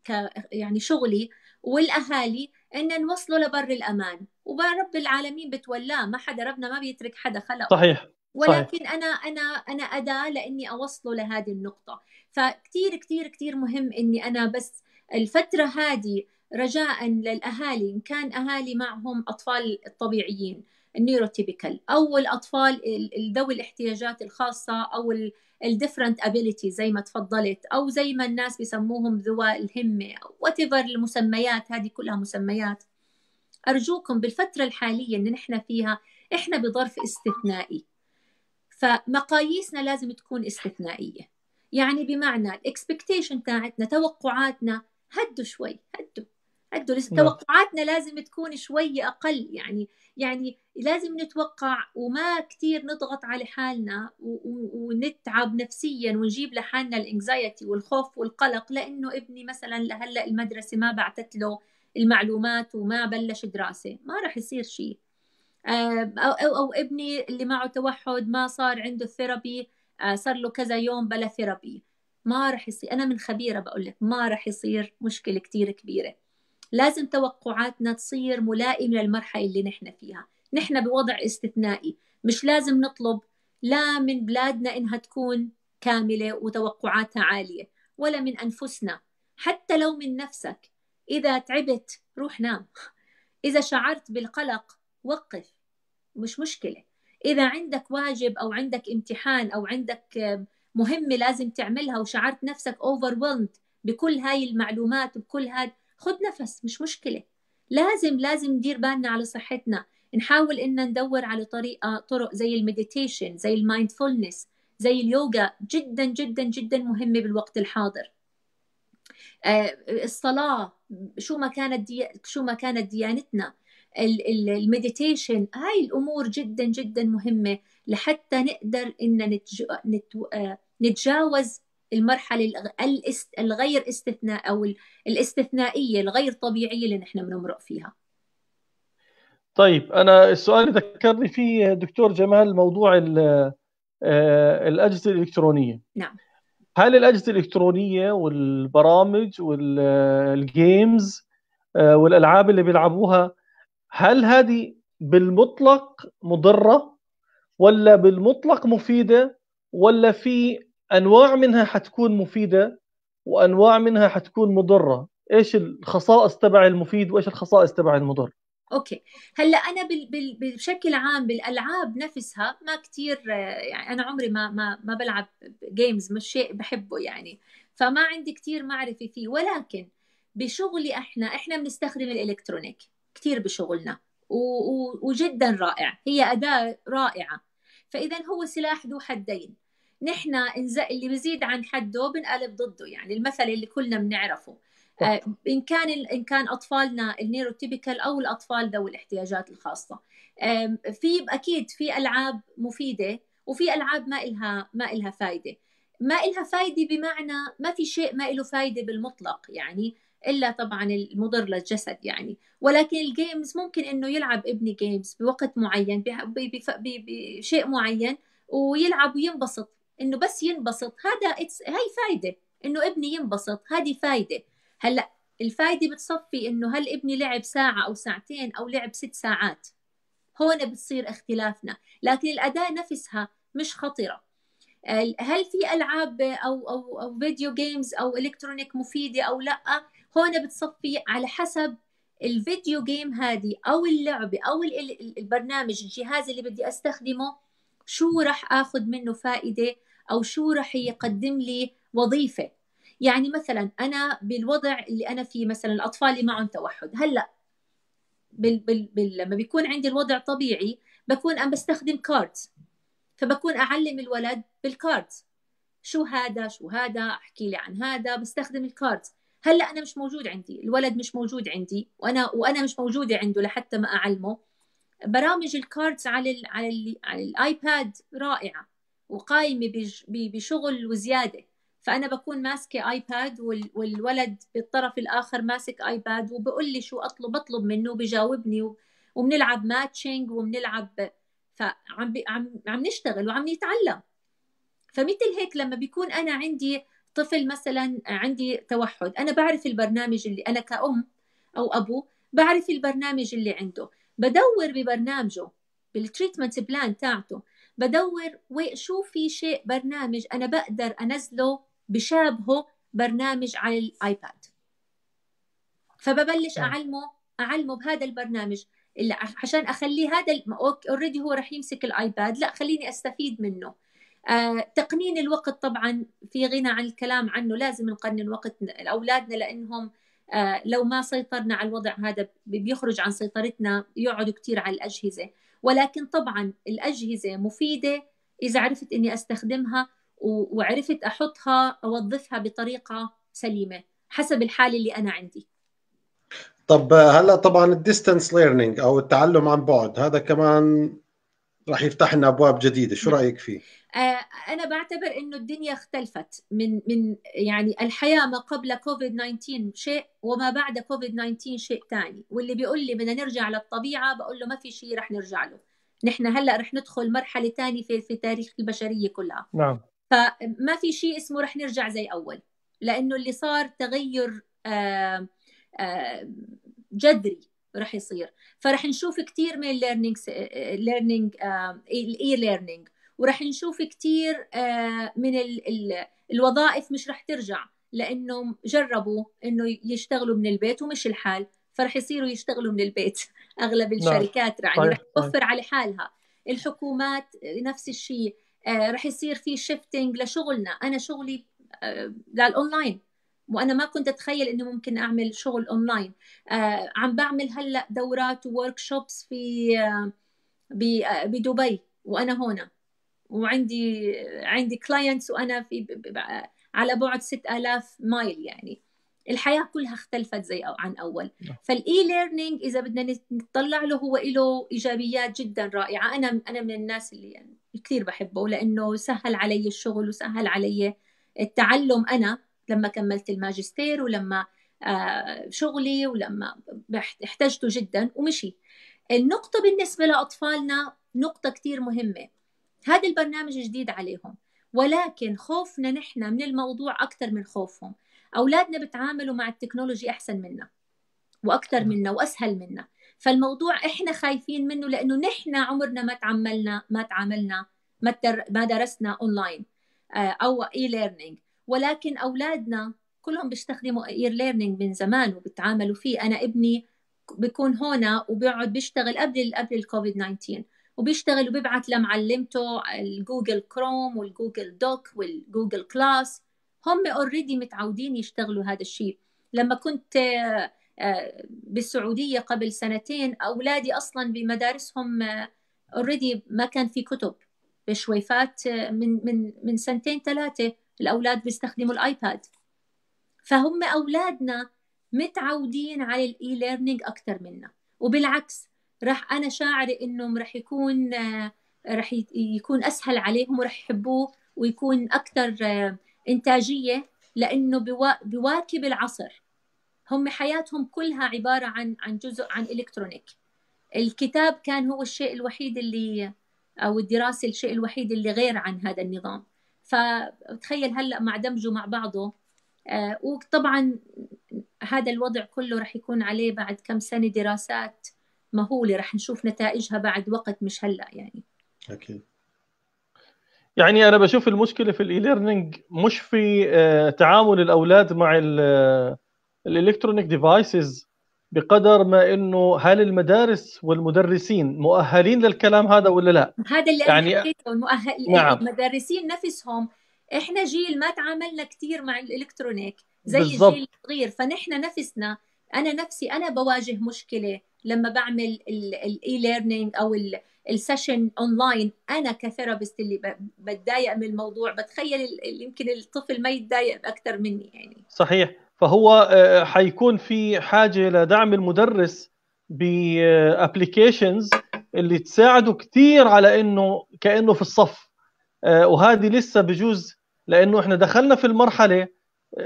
ك يعني شغلي والاهالي ان نوصله لبر الامان ورب العالمين بتولاه ما حدا ربنا ما بيترك حدا خلقه صحيح ولكن صحيح. انا انا انا اداه لاني اوصله لهذه النقطه فكتير كتير كتير مهم اني انا بس الفتره هذه رجاء للاهالي ان كان اهالي معهم اطفال الطبيعيين النيروتيبيكال او الاطفال ذوي الاحتياجات الخاصه او الديفرنت ابيليتي زي ما تفضلت او زي ما الناس بيسموهم ذوى الهمه وات المسميات هذه كلها مسميات ارجوكم بالفتره الحاليه اللي نحن فيها احنا بظرف استثنائي فمقاييسنا لازم تكون استثنائيه يعني بمعنى الاكسبكتيشن تاعتنا توقعاتنا هدوا شوي هدوا عنده لسه نعم. توقعاتنا لازم تكون شوي أقل يعني يعني لازم نتوقع وما كتير نضغط على حالنا ونتعب نفسيا ونجيب لحالنا الانكزايتي والخوف والقلق لأنه ابني مثلا لهلأ المدرسة ما بعثت له المعلومات وما بلش دراسة ما راح يصير شيء أو, أو, أو ابني اللي معه توحد ما صار عنده ثيرابي آه، صار له كذا يوم بلا ثيرابي ما راح يصير أنا من خبيرة بقول لك ما راح يصير مشكلة كتير كبيرة لازم توقعاتنا تصير ملائمة للمرحلة اللي نحن فيها نحن بوضع استثنائي مش لازم نطلب لا من بلادنا إنها تكون كاملة وتوقعاتها عالية ولا من أنفسنا حتى لو من نفسك إذا تعبت روح نام إذا شعرت بالقلق وقف مش مشكلة إذا عندك واجب أو عندك امتحان أو عندك مهمة لازم تعملها وشعرت نفسك overwhelmed بكل هاي المعلومات وبكل هذا خد نفس مش مشكله لازم لازم ندير بالنا على صحتنا نحاول ان ندور على طريقه طرق زي المديتيشن زي المايندفولنس زي اليوغا جدا جدا جدا مهمه بالوقت الحاضر آه، الصلاه شو ما كانت دي... شو ما كانت ديانتنا المديتيشن هاي الامور جدا جدا مهمه لحتى نقدر ان نتج... نت... آه، نتجاوز المرحله الغير استثناء او الاستثنائيه الغير طبيعيه اللي نحن بنمرق فيها طيب انا السؤال ذكرني فيه دكتور جمال موضوع آه، الاجهزه الالكترونيه نعم هل الاجهزه الالكترونيه والبرامج والجيمز آه، والالعاب اللي بيلعبوها هل هذه بالمطلق مضره ولا بالمطلق مفيده ولا في انواع منها حتكون مفيده وانواع منها حتكون مضره ايش الخصائص تبع المفيد وايش الخصائص تبع المضر اوكي هلا انا بال بال بشكل عام بالالعاب نفسها ما كثير يعني انا عمري ما ما ما بلعب جيمز مش شيء بحبه يعني فما عندي كثير معرفه فيه ولكن بشغلي احنا احنا بنستخدم الالكترونيك كثير بشغلنا وجدا رائع هي اداه رائعه فاذا هو سلاح ذو حدين نحن اللي بزيد عن حده بنقلب ضده يعني المثل اللي كلنا بنعرفه آه، ان كان ان كان اطفالنا النيروتيبيكال او الاطفال ذوي الاحتياجات الخاصه في اكيد في العاب مفيده وفي العاب ما إلها ما إلها فائده ما إلها فائده بمعنى ما في شيء ما له فائده بالمطلق يعني الا طبعا المضر للجسد يعني ولكن الجيمز ممكن انه يلعب ابني جيمز بوقت معين بشيء معين ويلعب وينبسط انه بس ينبسط هذا هاي فايده انه ابني ينبسط هذه فايده هلا الفايده بتصفي انه هل ابني لعب ساعه او ساعتين او لعب ست ساعات هون بتصير اختلافنا لكن الاداه نفسها مش خطره هل في العاب او او او فيديو جيمز او الكترونيك مفيده او لا هون بتصفي على حسب الفيديو جيم هذه او اللعبه او البرنامج الجهاز اللي بدي استخدمه شو راح اخذ منه فائده او شو رح يقدم لي وظيفه يعني مثلا انا بالوضع اللي انا فيه مثلا اطفالي معهم توحد هلا بال بال بال لما بيكون عندي الوضع طبيعي بكون عم بستخدم كاردز فبكون اعلم الولد بالكاردز شو هذا شو هذا احكي لي عن هذا بستخدم الكاردز هلا انا مش موجود عندي الولد مش موجود عندي وانا وانا مش موجوده عنده لحتى ما اعلمه برامج الكاردز على ال على ال على الايباد رائعه وقايمه بشغل وزياده فانا بكون ماسكه ايباد والولد بالطرف الاخر ماسك ايباد وبقول لي شو اطلب بطلب منه وبجاوبني وبنلعب ماتشنج وبنلعب فعم عم عم نشتغل وعم نتعلم فمثل هيك لما بيكون انا عندي طفل مثلا عندي توحد انا بعرف البرنامج اللي انا كأم او ابو بعرف البرنامج اللي عنده بدور ببرنامجه بالتريتمنت بلان تاعته بدور وشو في شيء برنامج انا بقدر انزله بشابهه برنامج على الايباد فببلش اعلمه اعلمه بهذا البرنامج اللي عشان اخليه هذا اوريدي هو رح يمسك الايباد لا خليني استفيد منه آه تقنين الوقت طبعا في غنى عن الكلام عنه لازم نقنن وقت لاولادنا لانهم آه لو ما سيطرنا على الوضع هذا بيخرج عن سيطرتنا يقعدوا كثير على الاجهزه ولكن طبعا الأجهزة مفيدة إذا عرفت إني أستخدمها وعرفت أحطها أوظفها بطريقة سليمة حسب الحالة اللي أنا عندي طب آه، هلا طبعا الديستنس ليرنينج او التعلم عن بعد هذا كمان راح يفتح لنا ابواب جديده شو نعم. رايك فيه آه، انا بعتبر انه الدنيا اختلفت من من يعني الحياه ما قبل كوفيد 19 شيء وما بعد كوفيد 19 شيء ثاني واللي بيقول لي بدنا نرجع للطبيعه بقول له ما في شيء رح نرجع له نحن هلا رح ندخل مرحله ثانيه في في تاريخ البشريه كلها نعم فما في شيء اسمه رح نرجع زي اول لانه اللي صار تغير آه، آه، جذري رح يصير فرح نشوف كثير من الليرنينج ليرنينج الاي ليرنينج وراح نشوف كثير آه، من الوظائف مش راح ترجع لانه جربوا انه يشتغلوا من البيت ومش الحال فرح يصيروا يشتغلوا من البيت [LAUGHS] اغلب نعم. الشركات يعني رح توفر على حالها الحكومات آه، نفس الشيء آه، رح يصير في شيفتنج لشغلنا انا شغلي للاونلاين وانا ما كنت اتخيل انه ممكن اعمل شغل اونلاين عم بعمل هلا دورات وورك شوبس في بدبي وانا هنا وعندي عندي كلاينتس وانا في على بعد 6000 مايل يعني الحياه كلها اختلفت زي أو عن اول نعم. فالاي ليرنينج اذا بدنا نطلع له هو له ايجابيات جدا رائعه انا انا من الناس اللي يعني كثير بحبه لانه سهل علي الشغل وسهل علي التعلم انا لما كملت الماجستير ولما آه، شغلي ولما احتجته جدا ومشي النقطة بالنسبة لأطفالنا نقطة كثير مهمة هذا البرنامج جديد عليهم ولكن خوفنا نحن من الموضوع أكثر من خوفهم أولادنا بتعاملوا مع التكنولوجي أحسن منا وأكثر منا وأسهل منا فالموضوع إحنا خايفين منه لأنه نحن عمرنا ما تعملنا ما تعاملنا ما ما درسنا أونلاين آه، أو إي ليرنينج ولكن أولادنا كلهم بيستخدموا إير ليرنينج من زمان وبتعاملوا فيه أنا ابني بيكون هنا وبيقعد بيشتغل قبل قبل الكوفيد 19 وبيشتغل وبيبعت لمعلمته الجوجل كروم والجوجل دوك والجوجل كلاس هم اوريدي متعودين يشتغلوا هذا الشيء لما كنت آه، آه، بالسعودية قبل سنتين أولادي أصلا بمدارسهم اوريدي آه، ما كان في كتب بشويفات من من من سنتين ثلاثة الأولاد بيستخدموا الآيباد فهم أولادنا متعودين على الإي ليرنينج أكثر منا وبالعكس راح انا شاعره انهم راح يكون آه، راح يكون اسهل عليهم وراح يحبوه ويكون اكثر آه، انتاجيه لانه بواكب العصر هم حياتهم كلها عباره عن عن جزء عن الكترونيك الكتاب كان هو الشيء الوحيد اللي او الدراسه الشيء الوحيد اللي غير عن هذا النظام فتخيل هلا مع دمجه مع بعضه آه، وطبعا هذا الوضع كله راح يكون عليه بعد كم سنه دراسات مهوله رح نشوف نتائجها بعد وقت مش هلا يعني اكيد يعني انا بشوف المشكله في الاي ليرنينج مش في آه، تعامل الاولاد مع آه، الالكترونيك ديفايسز بقدر ما انه هل المدارس والمدرسين مؤهلين للكلام هذا ولا لا؟ هذا اللي يعني انا المؤهل إيه، نعم. المدرسين نفسهم احنا جيل ما تعاملنا كثير مع الالكترونيك زي بالزبط. الجيل الصغير فنحن نفسنا انا نفسي انا بواجه مشكله لما بعمل الاي ليرنينج او السيشن اونلاين انا كثيرابيست اللي بتضايق من الموضوع بتخيل يمكن الطفل ما يتضايق اكثر مني يعني صحيح فهو آه، حيكون في حاجه لدعم المدرس بابلكيشنز آه، اللي تساعده كثير على انه كانه في الصف آه، وهذه لسه بجوز لانه احنا دخلنا في المرحله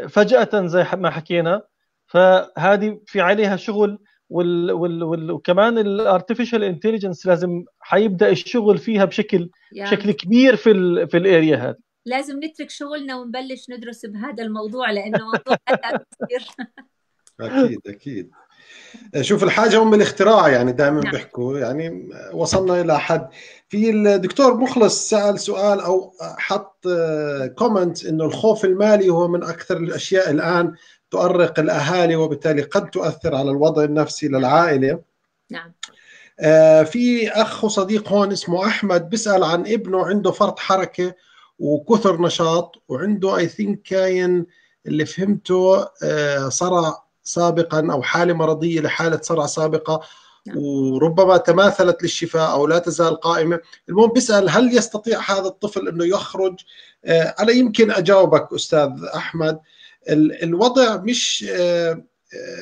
فجاه زي ما حكينا فهذه في عليها شغل وال وال وال وكمان الارتفيشال انتليجنس لازم حيبدا الشغل فيها بشكل يعني بشكل كبير في الـ في الاريا هذه لازم نترك شغلنا ونبلش ندرس بهذا الموضوع لانه موضوع [LAUGHS] كثير اكيد اكيد شوف الحاجه ام الاختراع يعني دائما نعم. بيحكوا يعني وصلنا الى حد في الدكتور مخلص سال سؤال او حط كومنت انه الخوف المالي هو من اكثر الاشياء الان تؤرق الاهالي وبالتالي قد تؤثر على الوضع النفسي للعائله نعم آه في اخ وصديق هون اسمه احمد بيسال عن ابنه عنده فرط حركه وكثر نشاط وعنده اي ثينك كاين اللي فهمته آه، صرع سابقا او حاله مرضيه لحاله صرع سابقه نعم. وربما تماثلت للشفاء او لا تزال قائمه، المهم بيسال هل يستطيع هذا الطفل انه يخرج؟ آه، انا يمكن اجاوبك استاذ احمد الوضع مش آه، آه،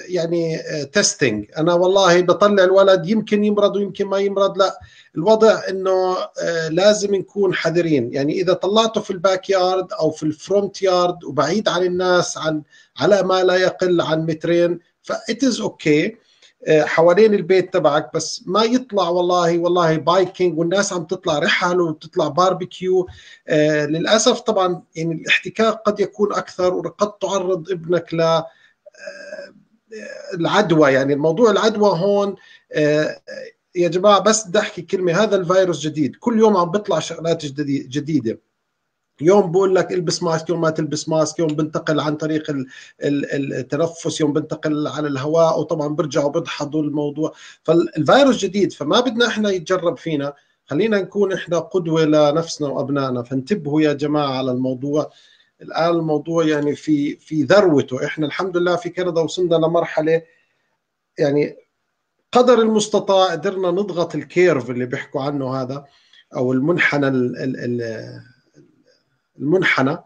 يعني تيستينج آه، انا والله بطلع الولد يمكن يمرض ويمكن ما يمرض لا الوضع انه لازم نكون حذرين يعني اذا طلعته في الباك يارد او في الفرونت يارد وبعيد عن الناس عن على ما لا يقل عن مترين فإت اوكي okay. آه، حوالين البيت تبعك بس ما يطلع والله والله بايكنج والناس عم تطلع رحل وبتطلع باربيكيو آه، للاسف طبعا يعني الاحتكاك قد يكون اكثر وقد تعرض ابنك ل آه، العدوى يعني الموضوع العدوى هون يا جماعه بس بدي احكي كلمه هذا الفيروس جديد كل يوم عم بيطلع شغلات جديده يوم بقول لك البس ماسك يوم ما تلبس ماسك يوم بنتقل عن طريق التنفس يوم بنتقل على الهواء وطبعا برجعوا بيضحضوا الموضوع فالفيروس جديد فما بدنا احنا يتجرب فينا خلينا نكون احنا قدوه لنفسنا وابنائنا فانتبهوا يا جماعه على الموضوع الان الموضوع يعني في في ذروته احنا الحمد لله في كندا وصلنا لمرحله يعني قدر المستطاع قدرنا نضغط الكيرف اللي بيحكوا عنه هذا او المنحنى ال ال ال المنحنى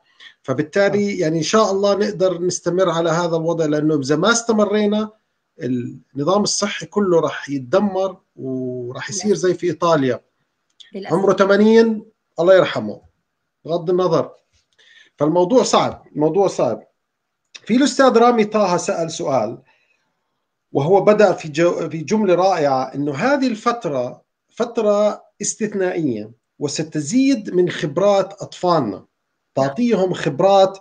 فبالتالي نعم. يعني ان شاء الله نقدر نستمر على هذا الوضع لانه اذا ما استمرينا النظام الصحي كله راح يتدمر وراح يصير نعم. زي في ايطاليا عمره 80 الله يرحمه بغض النظر فالموضوع صعب الموضوع صعب في الاستاذ رامي طه سال سؤال وهو بدا في في جمله رائعه انه هذه الفتره فتره استثنائيه وستزيد من خبرات اطفالنا تعطيهم خبرات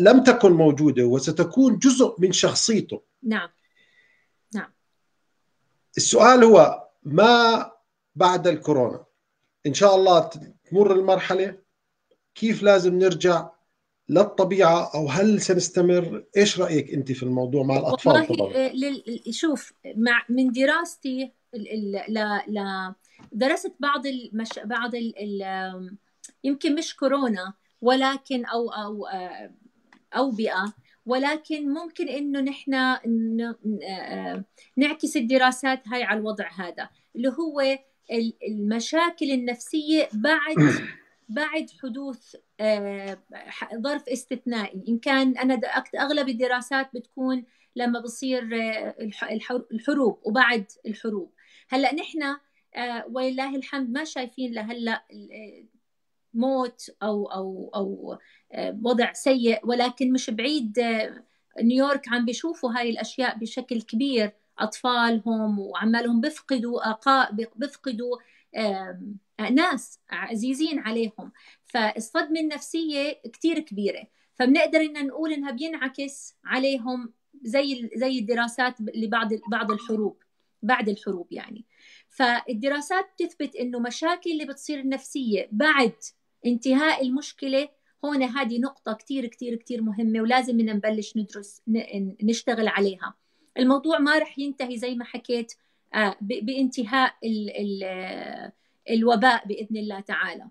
لم تكن موجودة وستكون جزء من شخصيته نعم نعم السؤال هو ما بعد الكورونا إن شاء الله تمر المرحلة كيف لازم نرجع للطبيعة أو هل سنستمر إيش رأيك أنت في الموضوع مع الأطفال طبعا آه، شوف مع من دراستي ل... ل... ل... درست بعض المش... بعض ال... يمكن مش كورونا ولكن او او اوبئه ولكن ممكن انه نحن آه، نعكس الدراسات هاي على الوضع هذا اللي هو المشاكل النفسيه بعد [CLEARS THROAT] بعد حدوث آه، ظرف استثنائي ان كان انا اغلب الدراسات بتكون لما بصير آه، الحروب وبعد الحروب هلا نحن ولله الحمد ما شايفين لهلا موت او او او آه، وضع سيء ولكن مش بعيد آه، نيويورك عم بيشوفوا هاي الاشياء بشكل كبير اطفالهم وعمالهم بفقدوا اقاء بفقدوا ناس عزيزين عليهم فالصدمه النفسيه كثير كبيره فبنقدر ان نقول انها بينعكس عليهم زي زي الدراسات لبعض بعض الحروب بعد الحروب يعني فالدراسات بتثبت انه مشاكل اللي بتصير النفسيه بعد انتهاء المشكله هون هذه نقطة كتير كتير كتير مهمة ولازم بدنا نبلش ندرس نشتغل عليها الموضوع ما رح ينتهي زي ما حكيت آه، بانتهاء الوباء بإذن الله تعالى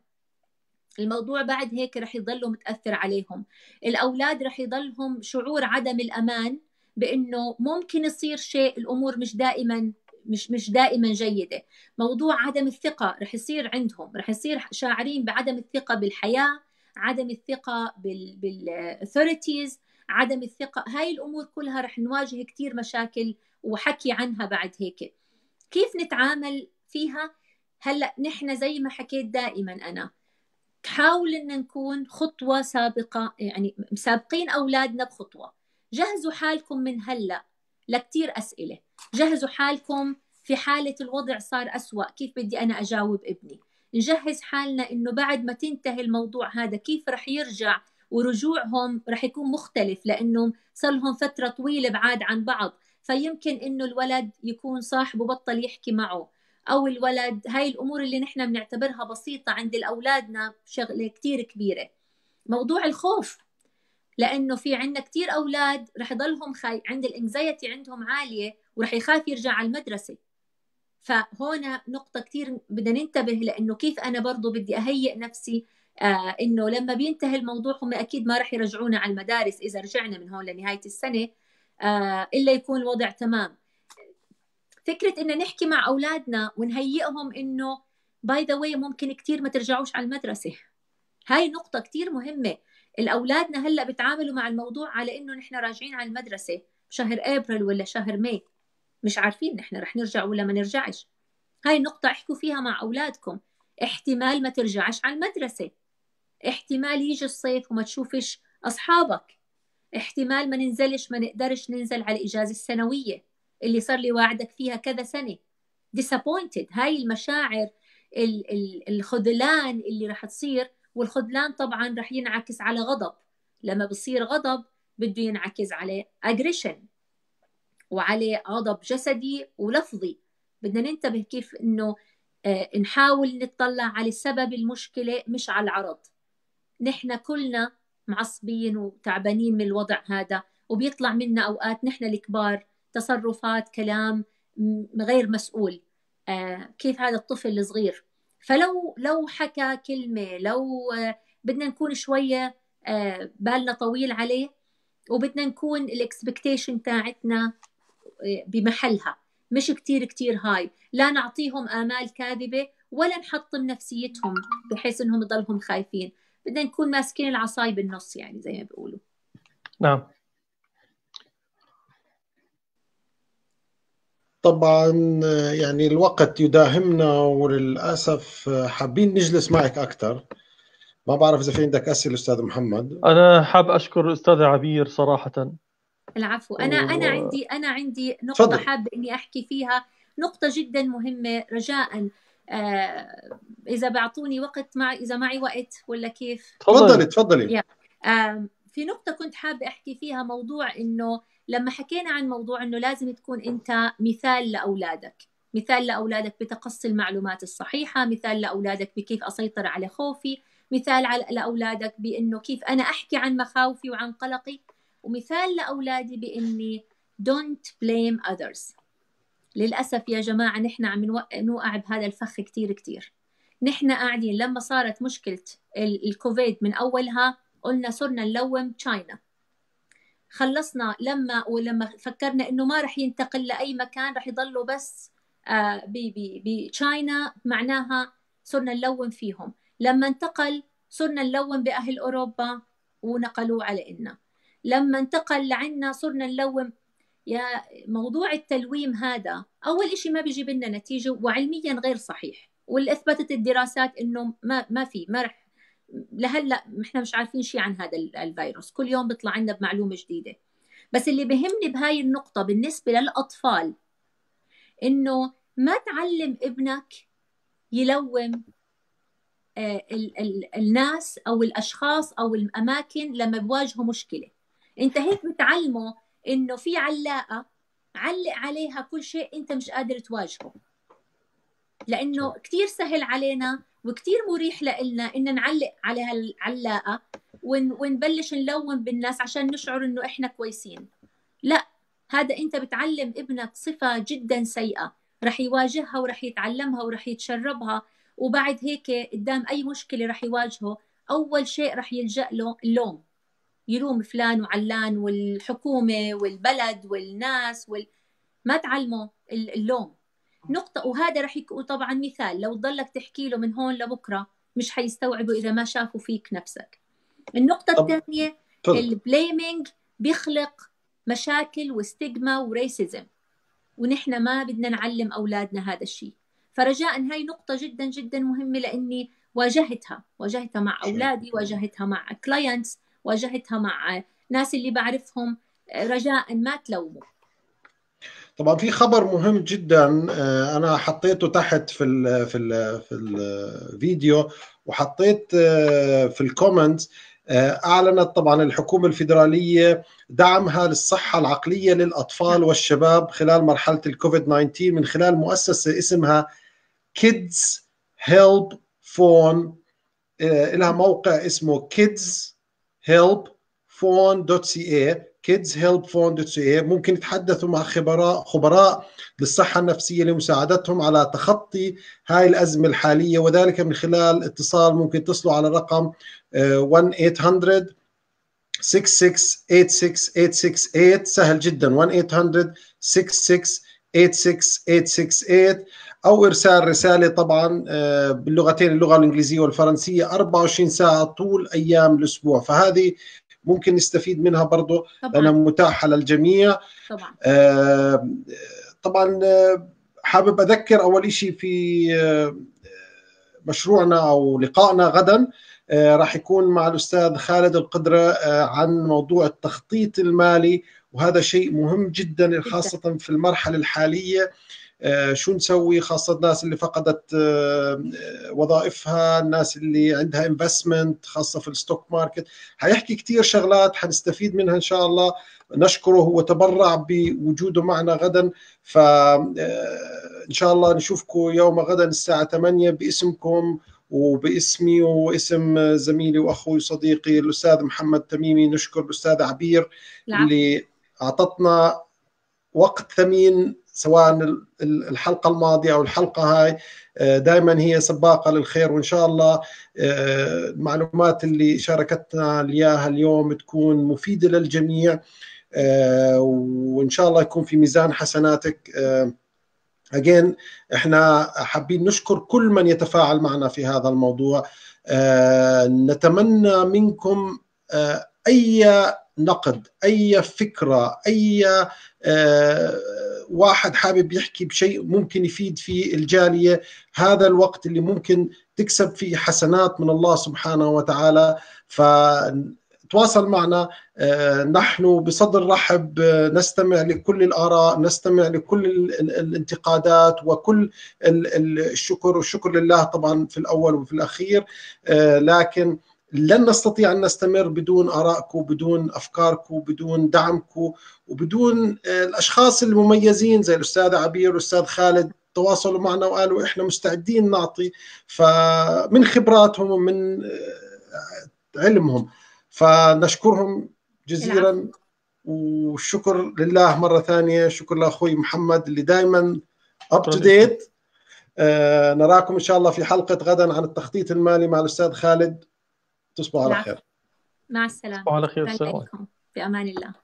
الموضوع بعد هيك رح يضلوا متأثر عليهم الأولاد رح يضلهم شعور عدم الأمان بأنه ممكن يصير شيء الأمور مش دائما مش مش دائما جيده موضوع عدم الثقه رح يصير عندهم رح يصير شاعرين بعدم الثقه بالحياه عدم الثقه بالاثوريتيز عدم الثقه هاي الامور كلها رح نواجه كثير مشاكل وحكي عنها بعد هيك كيف نتعامل فيها هلا نحن زي ما حكيت دائما انا حاول ان نكون خطوه سابقه يعني مسابقين اولادنا بخطوه جهزوا حالكم من هلا لكتير أسئلة جهزوا حالكم في حالة الوضع صار أسوأ كيف بدي أنا أجاوب ابني نجهز حالنا إنه بعد ما تنتهي الموضوع هذا كيف رح يرجع ورجوعهم رح يكون مختلف لأنه صار لهم فترة طويلة بعاد عن بعض فيمكن إنه الولد يكون صاحبه بطل يحكي معه أو الولد هاي الأمور اللي نحن بنعتبرها بسيطة عند الأولادنا شغلة كتير كبيرة موضوع الخوف لانه في عندنا كثير اولاد رح يضلهم خي... عند الانكزايتي عندهم عاليه ورح يخاف يرجع على المدرسه فهون نقطه كثير بدنا ننتبه لانه كيف انا برضه بدي اهيئ نفسي آه انه لما بينتهي الموضوع هم اكيد ما رح يرجعونا على المدارس اذا رجعنا من هون لنهايه السنه آه الا يكون الوضع تمام فكره ان نحكي مع اولادنا ونهيئهم انه باي ذا واي ممكن كثير ما ترجعوش على المدرسه هاي نقطه كثير مهمه الاولادنا هلا بتعاملوا مع الموضوع على انه نحن راجعين على المدرسه شهر ابريل ولا شهر ماي مش عارفين نحن رح نرجع ولا ما نرجعش هاي النقطة احكوا فيها مع أولادكم احتمال ما ترجعش على المدرسة احتمال يجي الصيف وما تشوفش أصحابك احتمال ما ننزلش ما نقدرش ننزل على الإجازة السنوية اللي صار لي وعدك فيها كذا سنة disappointed هاي المشاعر الخذلان اللي رح تصير والخذلان طبعا رح ينعكس على غضب لما بصير غضب بده ينعكس على اجريشن وعلى غضب جسدي ولفظي بدنا ننتبه كيف انه آه، نحاول نطلع على سبب المشكله مش على العرض نحن كلنا معصبين وتعبانين من الوضع هذا وبيطلع منا اوقات نحن الكبار تصرفات كلام غير مسؤول آه، كيف هذا الطفل الصغير فلو لو حكى كلمه لو آه، بدنا نكون شويه آه، بالنا طويل عليه وبدنا نكون الاكسبكتيشن تاعتنا آه، بمحلها مش كتير كتير هاي لا نعطيهم آمال كاذبة ولا نحطم نفسيتهم بحيث أنهم يضلهم خايفين بدنا نكون ماسكين العصاي بالنص يعني زي ما بيقولوا نعم طبعا يعني الوقت يداهمنا وللاسف حابين نجلس معك اكثر ما بعرف اذا في عندك اسئله استاذ محمد انا حاب اشكر الاستاذ عبير صراحه العفو انا و... انا عندي انا عندي نقطه فضل. حاب اني احكي فيها نقطه جدا مهمه رجاء آه اذا بعطوني وقت مع اذا معي وقت ولا كيف تفضلي تفضلي آه في نقطه كنت حابه احكي فيها موضوع انه لما حكينا عن موضوع انه لازم تكون انت مثال لاولادك مثال لاولادك بتقصي المعلومات الصحيحه مثال لاولادك بكيف اسيطر على خوفي مثال لاولادك بانه كيف انا احكي عن مخاوفي وعن قلقي ومثال لاولادي باني don't blame others للأسف يا جماعة نحن عم نوقع بهذا الفخ كتير كتير نحن قاعدين لما صارت مشكلة الكوفيد من أولها قلنا صرنا نلوم تشاينا خلصنا لما ولما فكرنا انه ما رح ينتقل لاي مكان رح يضلوا بس آه، بتشاينا معناها صرنا نلون فيهم لما انتقل صرنا نلون باهل اوروبا ونقلوه على إلنا لما انتقل لعنا صرنا نلوم يا موضوع التلويم هذا أول شيء ما بيجيب لنا نتيجة وعلميا غير صحيح واللي أثبتت الدراسات إنه ما ما في ما رح لهلا احنا مش عارفين شيء عن هذا الفيروس كل يوم بيطلع عندنا بمعلومه جديده بس اللي بهمني بهاي النقطه بالنسبه للاطفال انه ما تعلم ابنك يلوم آه، ال ال الناس او الاشخاص او الاماكن لما بواجهه مشكله انت هيك بتعلمه انه في علاقه علق عليها كل شيء انت مش قادر تواجهه لانه كثير سهل علينا وكتير مريح لإلنا إن نعلق على هالعلاقة ونبلش نلون بالناس عشان نشعر إنه إحنا كويسين لا هذا أنت بتعلم ابنك صفة جدا سيئة رح يواجهها ورح يتعلمها ورح يتشربها وبعد هيك قدام أي مشكلة رح يواجهه أول شيء رح يلجأ له اللوم يلوم فلان وعلان والحكومة والبلد والناس وال... ما تعلمه اللوم نقطة وهذا رح يكون طبعا مثال لو ضلك تحكي له من هون لبكرة مش حيستوعبوا إذا ما شافوا فيك نفسك النقطة الثانية البليمينج بيخلق مشاكل وستيغما وريسيزم ونحن ما بدنا نعلم أولادنا هذا الشيء فرجاء هاي نقطة جدا جدا مهمة لأني واجهتها واجهتها مع أولادي واجهتها مع كلاينتس واجهتها مع ناس اللي بعرفهم رجاء ما تلوموا طبعا في خبر مهم جدا آه، انا حطيته تحت في الـ في الـ في الفيديو وحطيت آه، في الكومنت آه، اعلنت طبعا الحكومه الفيدراليه دعمها للصحه العقليه للاطفال والشباب خلال مرحله الكوفيد 19 من خلال مؤسسه اسمها كيدز هيلب فون لها موقع اسمه كيدز هيلب فون دوت سي اي كيدز هيلب فوند ممكن يتحدثوا مع خبراء خبراء للصحه النفسيه لمساعدتهم على تخطي هاي الازمه الحاليه وذلك من خلال اتصال ممكن تصلوا على رقم 1 800 6686868 سهل جدا 1 800 أو او ارسال رساله طبعا آه، باللغتين اللغه الانجليزيه والفرنسيه 24 ساعه طول ايام الاسبوع فهذه ممكن نستفيد منها برضه لانها متاحه للجميع طبعا آه طبعا آه، حابب اذكر اول شيء في آه، مشروعنا او لقائنا غدا آه، راح يكون مع الاستاذ خالد القدره عن موضوع التخطيط المالي وهذا شيء مهم جدا خاصه في المرحله الحاليه آه، شو نسوي خاصه الناس اللي فقدت آه، آه، وظائفها الناس اللي عندها انفستمنت خاصه في الستوك ماركت حيحكي كثير شغلات حنستفيد منها ان شاء الله نشكره هو تبرع بوجوده معنا غدا فإن شاء الله نشوفكم يوم غدا الساعه 8 باسمكم وباسمي واسم زميلي واخوي وصديقي الاستاذ محمد تميمي نشكر الاستاذ عبير لا. اللي اعطتنا وقت ثمين سواء الحلقه الماضيه او الحلقه هاي آه، دائما هي سباقه للخير وان شاء الله المعلومات آه، اللي شاركتنا اياها اليوم تكون مفيده للجميع آه، وان شاء الله يكون في ميزان حسناتك اجين احنا حابين نشكر كل من يتفاعل معنا في هذا الموضوع نتمنى منكم اي نقد اي فكره اي واحد حابب يحكي بشيء ممكن يفيد في الجاليه هذا الوقت اللي ممكن تكسب فيه حسنات من الله سبحانه وتعالى ف تواصل معنا آه، نحن بصدر رحب آه، نستمع لكل الآراء نستمع لكل الانتقادات وكل الشكر والشكر لله طبعا في الأول وفي الأخير آه، لكن لن نستطيع أن نستمر بدون آرائكم بدون أفكاركم بدون دعمكم وبدون آه، الأشخاص المميزين زي الأستاذ عبير والأستاذ خالد تواصلوا معنا وقالوا إحنا مستعدين نعطي فمن خبراتهم ومن آه، علمهم فنشكرهم جزيلا وشكر والشكر لله مره ثانيه شكر لاخوي محمد اللي دائما اب تو ديت نراكم ان شاء الله في حلقه غدا عن التخطيط المالي مع الاستاذ خالد تصبحوا على خير مع السلامه تصبحوا على خير السلام عليكم بامان الله